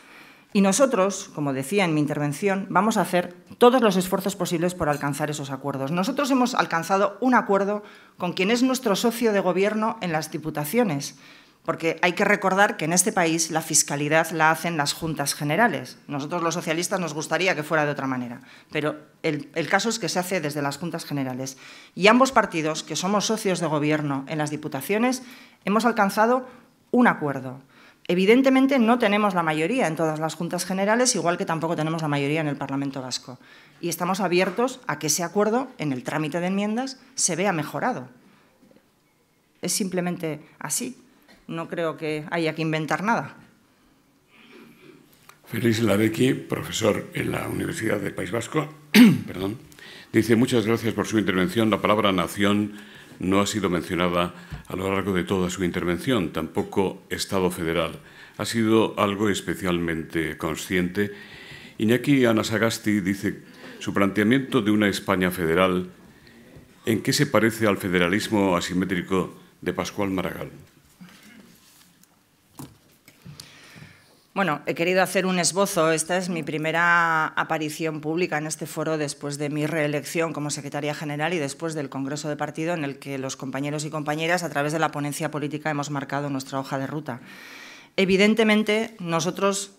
Y nosotros, como decía en mi intervención, vamos a hacer todos los esfuerzos posibles por alcanzar esos acuerdos. Nosotros hemos alcanzado un acuerdo con quien es nuestro socio de gobierno en las diputaciones, porque hay que recordar que en este país la fiscalidad la hacen las juntas generales. Nosotros los socialistas nos gustaría que fuera de otra manera, pero el, caso es que se hace desde las juntas generales. Y ambos partidos, que somos socios de gobierno en las diputaciones, hemos alcanzado un acuerdo. Evidentemente no tenemos la mayoría en todas las juntas generales, igual que tampoco tenemos la mayoría en el Parlamento Vasco. Y estamos abiertos a que ese acuerdo, en el trámite de enmiendas, se vea mejorado. Es simplemente así. No creo que haya que inventar nada. Félix Ladequi, profesor en la Universidad del País Vasco, dice muchas gracias por su intervención. La palabra nación no ha sido mencionada a lo largo de toda su intervención, tampoco Estado federal. Ha sido algo especialmente consciente. Iñaki Anasagasti dice su planteamiento de una España federal, ¿en qué se parece al federalismo asimétrico de Pascual Maragall? Bueno, he querido hacer un esbozo. Esta es mi primera aparición pública en este foro después de mi reelección como secretaria general y después del Congreso de Partido en el que los compañeros y compañeras a través de la ponencia política hemos marcado nuestra hoja de ruta. Evidentemente, nosotros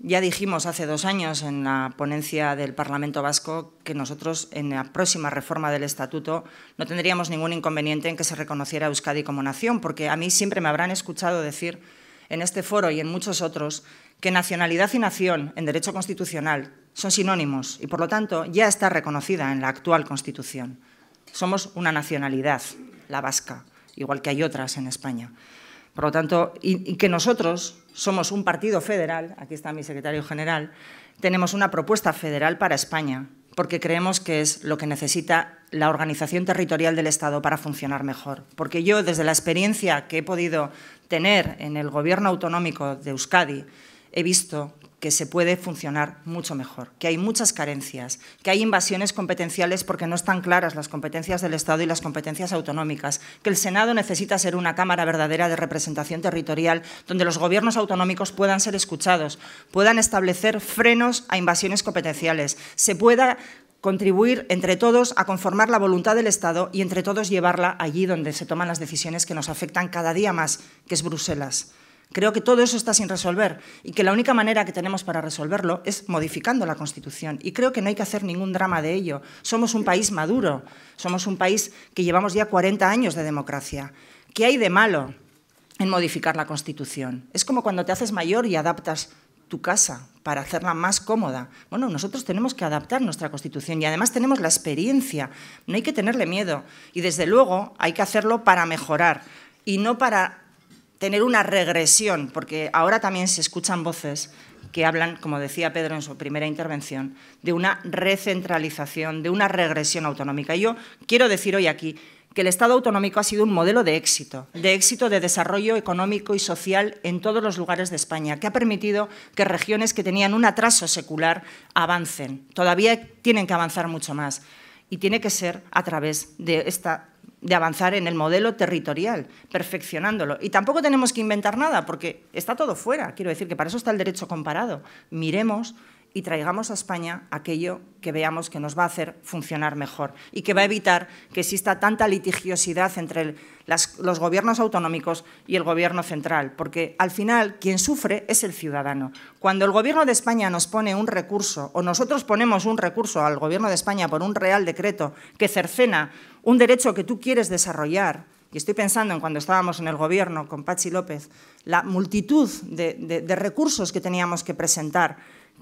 ya dijimos hace dos años en la ponencia del Parlamento Vasco que nosotros en la próxima reforma del Estatuto no tendríamos ningún inconveniente en que se reconociera a Euskadi como nación, porque a mí siempre me habrán escuchado decir en este foro y en muchos otros que nacionalidad y nación en derecho constitucional son sinónimos y, por lo tanto, ya está reconocida en la actual Constitución. Somos una nacionalidad, la vasca, igual que hay otras en España. Por lo tanto, y, que nosotros somos un partido federal, aquí está mi secretario general, tenemos una propuesta federal para España porque creemos que es lo que necesita la organización territorial del Estado para funcionar mejor. Porque yo, desde la experiencia que he podido tener en el Gobierno autonómico de Euskadi, he visto que se puede funcionar mucho mejor, que hay muchas carencias, que hay invasiones competenciales porque no están claras las competencias del Estado y las competencias autonómicas, que el Senado necesita ser una Cámara verdadera de representación territorial donde los gobiernos autonómicos puedan ser escuchados, puedan establecer frenos a invasiones competenciales, se pueda contribuir entre todos a conformar la voluntad del Estado y entre todos llevarla allí donde se toman las decisiones que nos afectan cada día más, que es Bruselas. Creo que todo eso está sin resolver y que la única manera que tenemos para resolverlo es modificando la Constitución. Y creo que no hay que hacer ningún drama de ello. Somos un país maduro, somos un país que llevamos ya 40 años de democracia. ¿Qué hay de malo en modificar la Constitución? Es como cuando te haces mayor y adaptas tu casa para hacerla más cómoda. Bueno, nosotros tenemos que adaptar nuestra Constitución y además tenemos la experiencia, no hay que tenerle miedo y desde luego hay que hacerlo para mejorar y no para tener una regresión, porque ahora también se escuchan voces que hablan, como decía Pedro en su primera intervención, de una recentralización, de una regresión autonómica. Y yo quiero decir hoy aquí que el Estado autonómico ha sido un modelo de éxito, de éxito de desarrollo económico y social en todos los lugares de España, que ha permitido que regiones que tenían un atraso secular avancen. Todavía tienen que avanzar mucho más y tiene que ser a través de esta de avanzar en el modelo territorial, perfeccionándolo. Y tampoco tenemos que inventar nada, porque está todo fuera. Quiero decir que para eso está el derecho comparado. Miremos y traigamos a España aquello que veamos que nos va a hacer funcionar mejor y que va a evitar que exista tanta litigiosidad entre el los gobiernos autonómicos y el gobierno central, porque al final quien sufre es el ciudadano. Cuando el gobierno de España nos pone un recurso o nosotros ponemos un recurso al gobierno de España por un real decreto que cercena un derecho que tú quieres desarrollar, y estoy pensando en cuando estábamos en el gobierno con Pachi López, la multitud de recursos que teníamos que presentar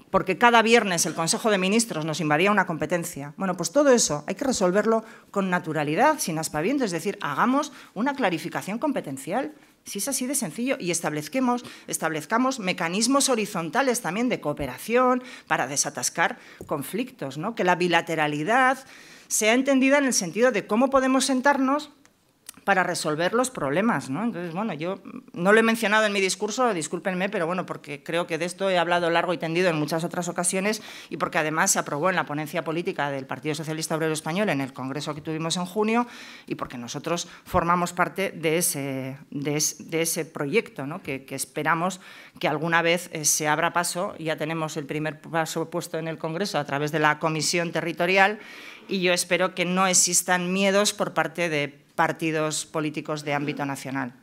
porque cada viernes el Consejo de Ministros nos invadía una competencia. Bueno, pues todo eso hay que resolverlo con naturalidad, sin aspaviento, es decir, hagamos una clarificación competencial. Si es así de sencillo, y establezcamos mecanismos horizontales también de cooperación para desatascar conflictos, que la bilateralidad sea entendida en el sentido de cómo podemos sentarnos para resolver los problemas. ¿no? Entonces, bueno, yo no lo he mencionado en mi discurso, discúlpenme, pero bueno, porque creo que de esto he hablado largo y tendido en muchas otras ocasiones y porque además se aprobó en la ponencia política del Partido Socialista Obrero Español en el Congreso que tuvimos en junio y porque nosotros formamos parte de ese, de ese proyecto ¿no? que, que, esperamos que alguna vez eh, se abra paso. Ya tenemos el primer paso puesto en el Congreso a través de la Comisión Territorial y yo espero que no existan miedos por parte de partidos políticos de ámbito nacional.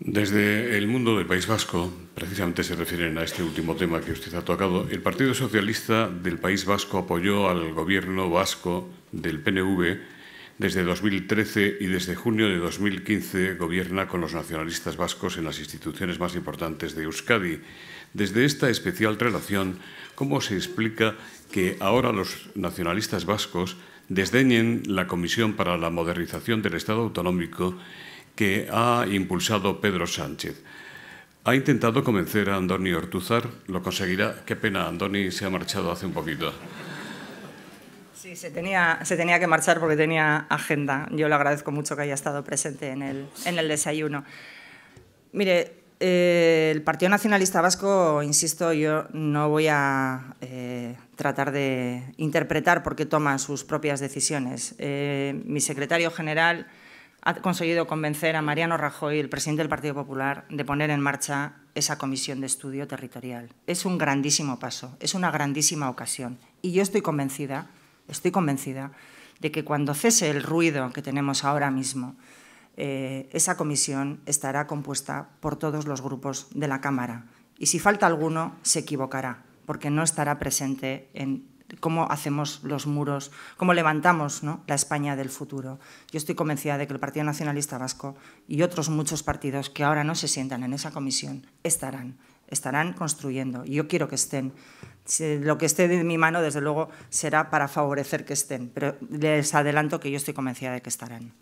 Desde el mundo del País Vasco, precisamente se refieren a este último tema que usted ha tocado, el Partido Socialista del País Vasco apoyó al gobierno vasco del PNV desde 2013 y desde junio de 2015 gobierna con los nacionalistas vascos en las instituciones más importantes de Euskadi. Desde esta especial relación, ¿cómo se explica que ahora los nacionalistas vascos desdeñen la Comisión para la Modernización del Estado Autonómico que ha impulsado Pedro Sánchez. Ha intentado convencer a Andoni Ortuzar, lo conseguirá. Qué pena, Andoni se ha marchado hace un poquito. Sí, se tenía, que marchar porque tenía agenda. Yo le agradezco mucho que haya estado presente en el, en el desayuno. Mire, eh, el Partido Nacionalista Vasco, insisto, yo no voy a eh, tratar de interpretar por qué toma sus propias decisiones. Eh, mi secretario general ha conseguido convencer a Mariano Rajoy, el presidente del Partido Popular, de poner en marcha esa comisión de estudio territorial. Es un grandísimo paso, es una grandísima ocasión. Y yo estoy convencida, estoy convencida de que cuando cese el ruido que tenemos ahora mismo, eh, esa comisión estará compuesta por todos los grupos de la Cámara. Y si falta alguno, se equivocará, porque no estará presente en cómo hacemos los muros, cómo levantamos la España del futuro. Yo estoy convencida de que el Partido Nacionalista Vasco y otros muchos partidos que ahora no se sientan en esa comisión estarán, estarán construyendo. Y yo quiero que estén. Lo que esté de mi mano, desde luego, será para favorecer que estén, pero les adelanto que yo estoy convencida de que estarán.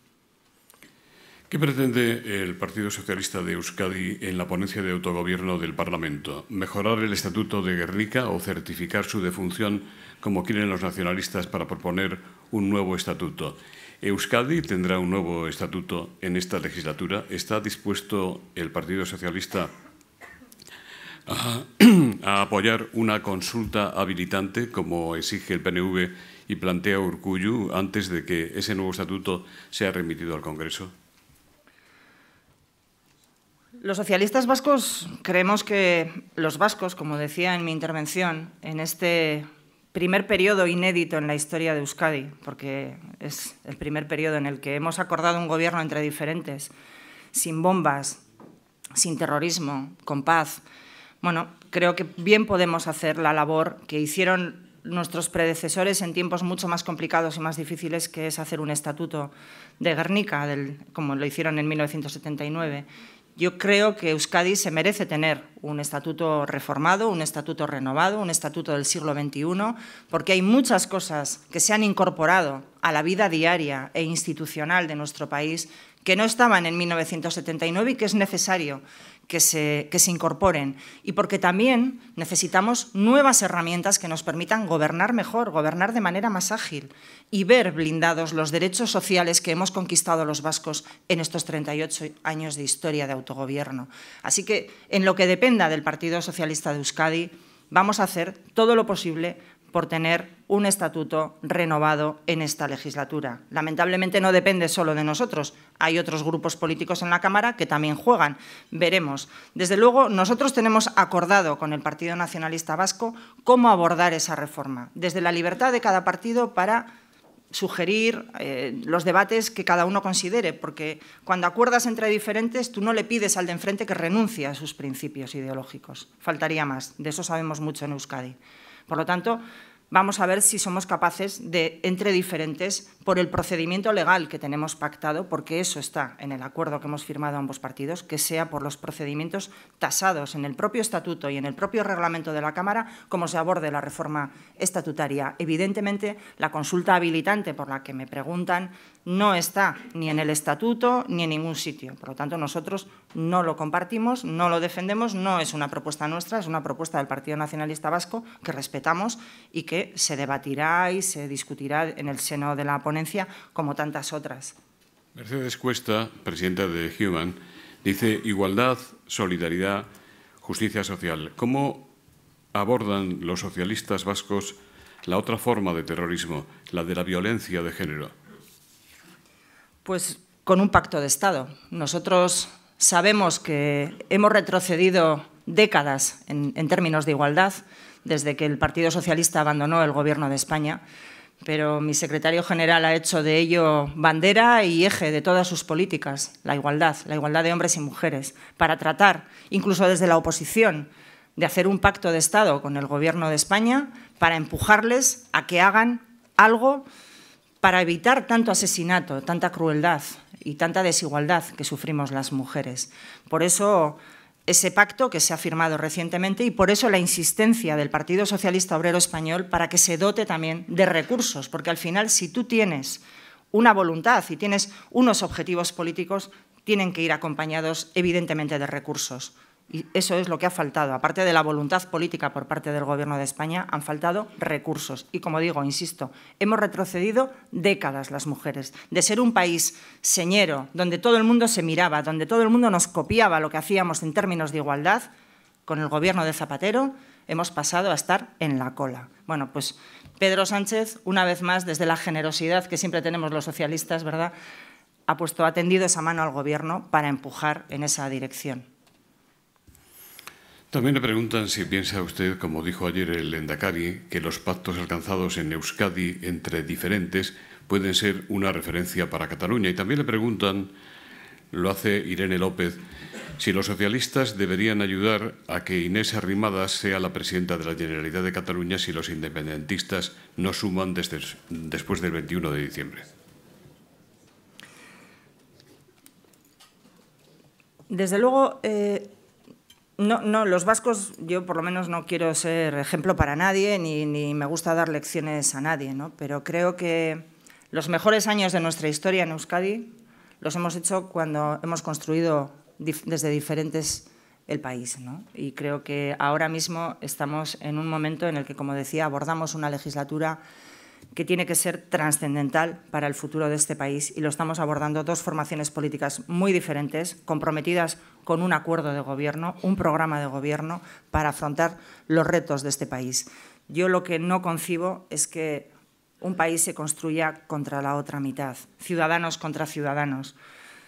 ¿Qué pretende el Partido Socialista de Euskadi en la ponencia de autogobierno del Parlamento? ¿Mejorar el Estatuto de Guerrica o certificar su defunción como quieren los nacionalistas para proponer un nuevo estatuto? Euskadi tendrá un nuevo estatuto en esta legislatura. ¿Está dispuesto el Partido Socialista a, a, apoyar una consulta habilitante, como exige el PNV y plantea Urcuyu, antes de que ese nuevo estatuto sea remitido al Congreso? Los socialistas vascos creemos que los vascos, como decía en mi intervención, en este primer periodo inédito en la historia de Euskadi, porque es el primer periodo en el que hemos acordado un gobierno entre diferentes, sin bombas, sin terrorismo, con paz. Bueno, creo que bien podemos hacer la labor que hicieron nuestros predecesores en tiempos mucho más complicados y más difíciles, que es hacer un estatuto de Guernica, como lo hicieron en 1979 yo creo que Euskadi se merece tener un estatuto reformado, un estatuto renovado, un estatuto del siglo XXI, porque hay muchas cosas que se han incorporado a la vida diaria e institucional de nuestro país que no estaban en 1979 y que es necesario que se, incorporen y porque también necesitamos nuevas herramientas que nos permitan gobernar mejor, gobernar de manera más ágil y ver blindados los derechos sociales que hemos conquistado los vascos en estos 38 años de historia de autogobierno. Así que en lo que dependa del Partido Socialista de Euskadi, vamos a hacer todo lo posible por tener un estatuto renovado en esta legislatura. Lamentablemente no depende solo de nosotros, hay otros grupos políticos en la Cámara que también juegan, veremos. Desde luego, nosotros tenemos acordado con el Partido Nacionalista Vasco cómo abordar esa reforma, desde la libertad de cada partido para sugerir eh, los debates que cada uno considere, porque cuando acuerdas entre diferentes, tú no le pides al de enfrente que renuncie a sus principios ideológicos. Faltaría más, de eso sabemos mucho en Euskadi. Por lo tanto, vamos a ver si somos capaces de, entre diferentes, por el procedimiento legal que tenemos pactado, porque eso está en el acuerdo que hemos firmado ambos partidos, que sea por los procedimientos tasados en el propio estatuto y en el propio reglamento de la Cámara, como se aborde la reforma estatutaria. Evidentemente, la consulta habilitante por la que me preguntan no está ni en el estatuto ni en ningún sitio. Por lo tanto, nosotros no lo compartimos, no lo defendemos, no es una propuesta nuestra, es una propuesta del Partido Nacionalista Vasco que respetamos y que se debatirá y se discutirá en el seno de la ponencia, como tantas otras. Mercedes Cuesta, presidenta de Human, dice igualdad, solidaridad, justicia social. ¿Cómo abordan los socialistas vascos la otra forma de terrorismo, la de la violencia de género? Pues con un pacto de Estado. Nosotros sabemos que hemos retrocedido décadas en términos de igualdad desde que el Partido Socialista abandonó el Gobierno de España, pero mi secretario general ha hecho de ello bandera y eje de todas sus políticas, la igualdad, la igualdad de hombres y mujeres, para tratar, incluso desde la oposición, de hacer un pacto de Estado con el Gobierno de España para empujarles a que hagan algo para evitar tanto asesinato, tanta crueldad y tanta desigualdad que sufrimos las mujeres. Por eso ese pacto que se ha firmado recientemente y por eso la insistencia del Partido Socialista Obrero Español para que se dote también de recursos, porque al final si tú tienes una voluntad y tienes unos objetivos políticos, tienen que ir acompañados evidentemente de recursos. Y eso es lo que ha faltado. Aparte de la voluntad política por parte del Gobierno de España, han faltado recursos. Y como digo, insisto, hemos retrocedido décadas las mujeres. De ser un país señero, donde todo el mundo se miraba, donde todo el mundo nos copiaba lo que hacíamos en términos de igualdad, con el Gobierno de Zapatero hemos pasado a estar en la cola. Bueno, pues Pedro Sánchez, una vez más, desde la generosidad que siempre tenemos los socialistas, ¿verdad?, ha puesto, ha tendido esa mano al Gobierno para empujar en esa dirección. También le preguntan si piensa usted, como dijo ayer el Endacari, que los pactos alcanzados en Euskadi entre diferentes pueden ser una referencia para Cataluña. Y también le preguntan, lo hace Irene López, si los socialistas deberían ayudar a que Inés Arrimadas sea la presidenta de la Generalidad de Cataluña si los independentistas no suman después del 21 de diciembre. Desde luego, eh, no, no, los vascos, yo por lo menos no quiero ser ejemplo para nadie, ni, me gusta dar lecciones a nadie, ¿no? pero creo que los mejores años de nuestra historia en Euskadi los hemos hecho cuando hemos construido desde diferentes el país. Y creo que ahora mismo estamos en un momento en el que, como decía, abordamos una legislatura que tiene que ser trascendental para el futuro de este país y lo estamos abordando dos formaciones políticas muy diferentes, comprometidas con un acuerdo de gobierno, un programa de gobierno para afrontar los retos de este país. Yo lo que no concibo es que un país se construya contra la otra mitad, ciudadanos contra ciudadanos.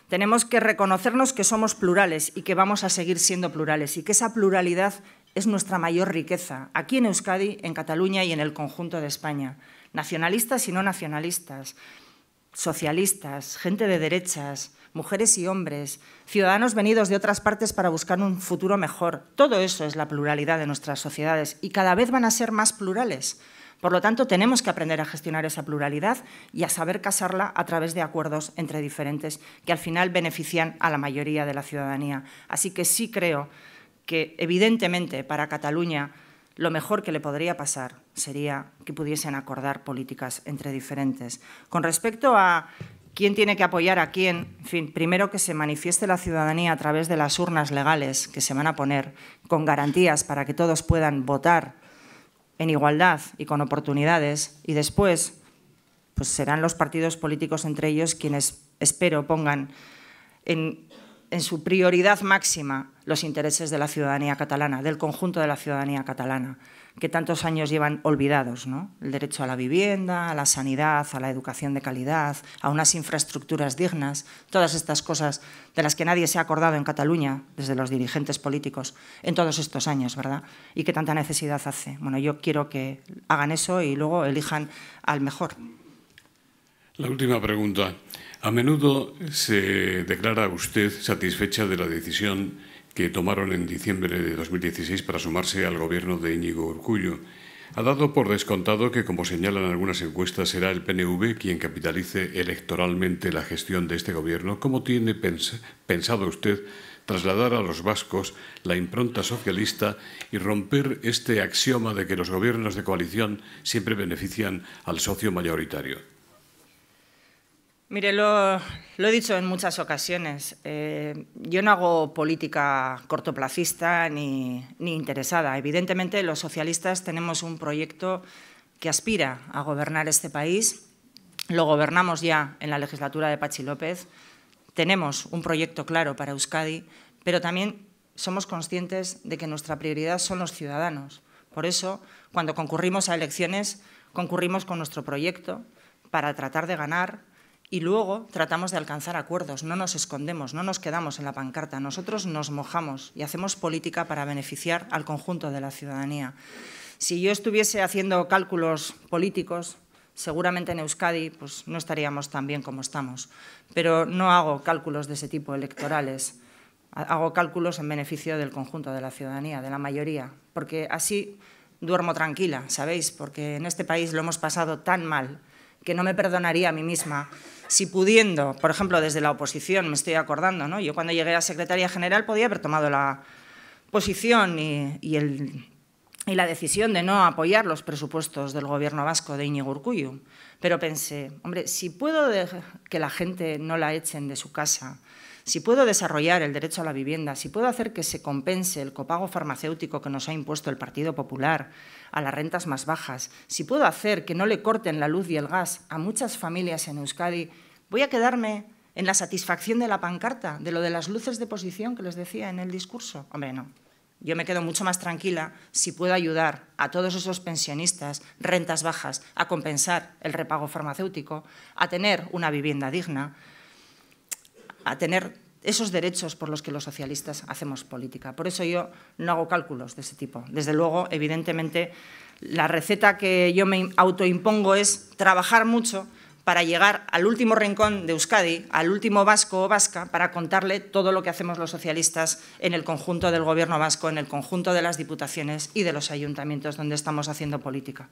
Tenemos que reconocernos que somos plurales y que vamos a seguir siendo plurales y que esa pluralidad es nuestra mayor riqueza, aquí en Euskadi, en Cataluña y en el conjunto de España nacionalistas y no nacionalistas, socialistas, gente de derechas, mujeres y hombres, ciudadanos venidos de otras partes para buscar un futuro mejor. Todo eso es la pluralidad de nuestras sociedades y cada vez van a ser más plurales. Por lo tanto, tenemos que aprender a gestionar esa pluralidad y a saber casarla a través de acuerdos entre diferentes que al final benefician a la mayoría de la ciudadanía. Así que sí creo que, evidentemente, para Cataluña lo mejor que le podría pasar sería que pudiesen acordar políticas entre diferentes. Con respecto a quién tiene que apoyar a quién, en fin, primero que se manifieste la ciudadanía a través de las urnas legales que se van a poner con garantías para que todos puedan votar en igualdad y con oportunidades y después pues serán los partidos políticos entre ellos quienes espero pongan en, en su prioridad máxima los intereses de la ciudadanía catalana, del conjunto de la ciudadanía catalana, que tantos años llevan olvidados, ¿no? El derecho a la vivienda, a la sanidad, a la educación de calidad, a unas infraestructuras dignas, todas estas cosas de las que nadie se ha acordado en Cataluña, desde los dirigentes políticos, en todos estos años, ¿verdad? Y que tanta necesidad hace. Bueno, yo quiero que hagan eso y luego elijan al mejor. La última pregunta. A menudo se declara usted satisfecha de la decisión que tomaron en diciembre de 2016 para sumarse al gobierno de Íñigo Urcullo. Ha dado por descontado que, como señalan algunas encuestas, será el PNV quien capitalice electoralmente la gestión de este gobierno. ¿Cómo tiene pensado usted trasladar a los vascos la impronta socialista y romper este axioma de que los gobiernos de coalición siempre benefician al socio mayoritario? Mire, lo, he dicho en muchas ocasiones. Eh, yo no hago política cortoplacista ni, ni, interesada. Evidentemente, los socialistas tenemos un proyecto que aspira a gobernar este país. Lo gobernamos ya en la legislatura de Pachi López. Tenemos un proyecto claro para Euskadi, pero también somos conscientes de que nuestra prioridad son los ciudadanos. Por eso, cuando concurrimos a elecciones, concurrimos con nuestro proyecto para tratar de ganar y luego tratamos de alcanzar acuerdos, no nos escondemos, no nos quedamos en la pancarta, nosotros nos mojamos y hacemos política para beneficiar al conjunto de la ciudadanía. Si yo estuviese haciendo cálculos políticos, seguramente en Euskadi pues, no estaríamos tan bien como estamos, pero no hago cálculos de ese tipo electorales, hago cálculos en beneficio del conjunto de la ciudadanía, de la mayoría, porque así duermo tranquila, ¿sabéis? Porque en este país lo hemos pasado tan mal que no me perdonaría a mí misma si pudiendo, por ejemplo, desde la oposición, me estoy acordando, ¿no? yo cuando llegué a secretaria general podía haber tomado la posición y, la decisión de no apoyar los presupuestos del gobierno vasco de Íñigo Urcuyu, pero pensé, hombre, si puedo que la gente no la echen de su casa, si puedo desarrollar el derecho a la vivienda, si puedo hacer que se compense el copago farmacéutico que nos ha impuesto el Partido Popular a las rentas más bajas, si puedo hacer que no le corten la luz y el gas a muchas familias en Euskadi, voy a quedarme en la satisfacción de la pancarta, de lo de las luces de posición que les decía en el discurso. Hombre, no. Yo me quedo mucho más tranquila si puedo ayudar a todos esos pensionistas, rentas bajas, a compensar el repago farmacéutico, a tener una vivienda digna, a tener esos derechos por los que los socialistas hacemos política. Por eso yo no hago cálculos de ese tipo. Desde luego, evidentemente, la receta que yo me autoimpongo es trabajar mucho para llegar al último rincón de Euskadi, al último vasco o vasca, para contarle todo lo que hacemos los socialistas en el conjunto del Gobierno vasco, en el conjunto de las diputaciones y de los ayuntamientos donde estamos haciendo política.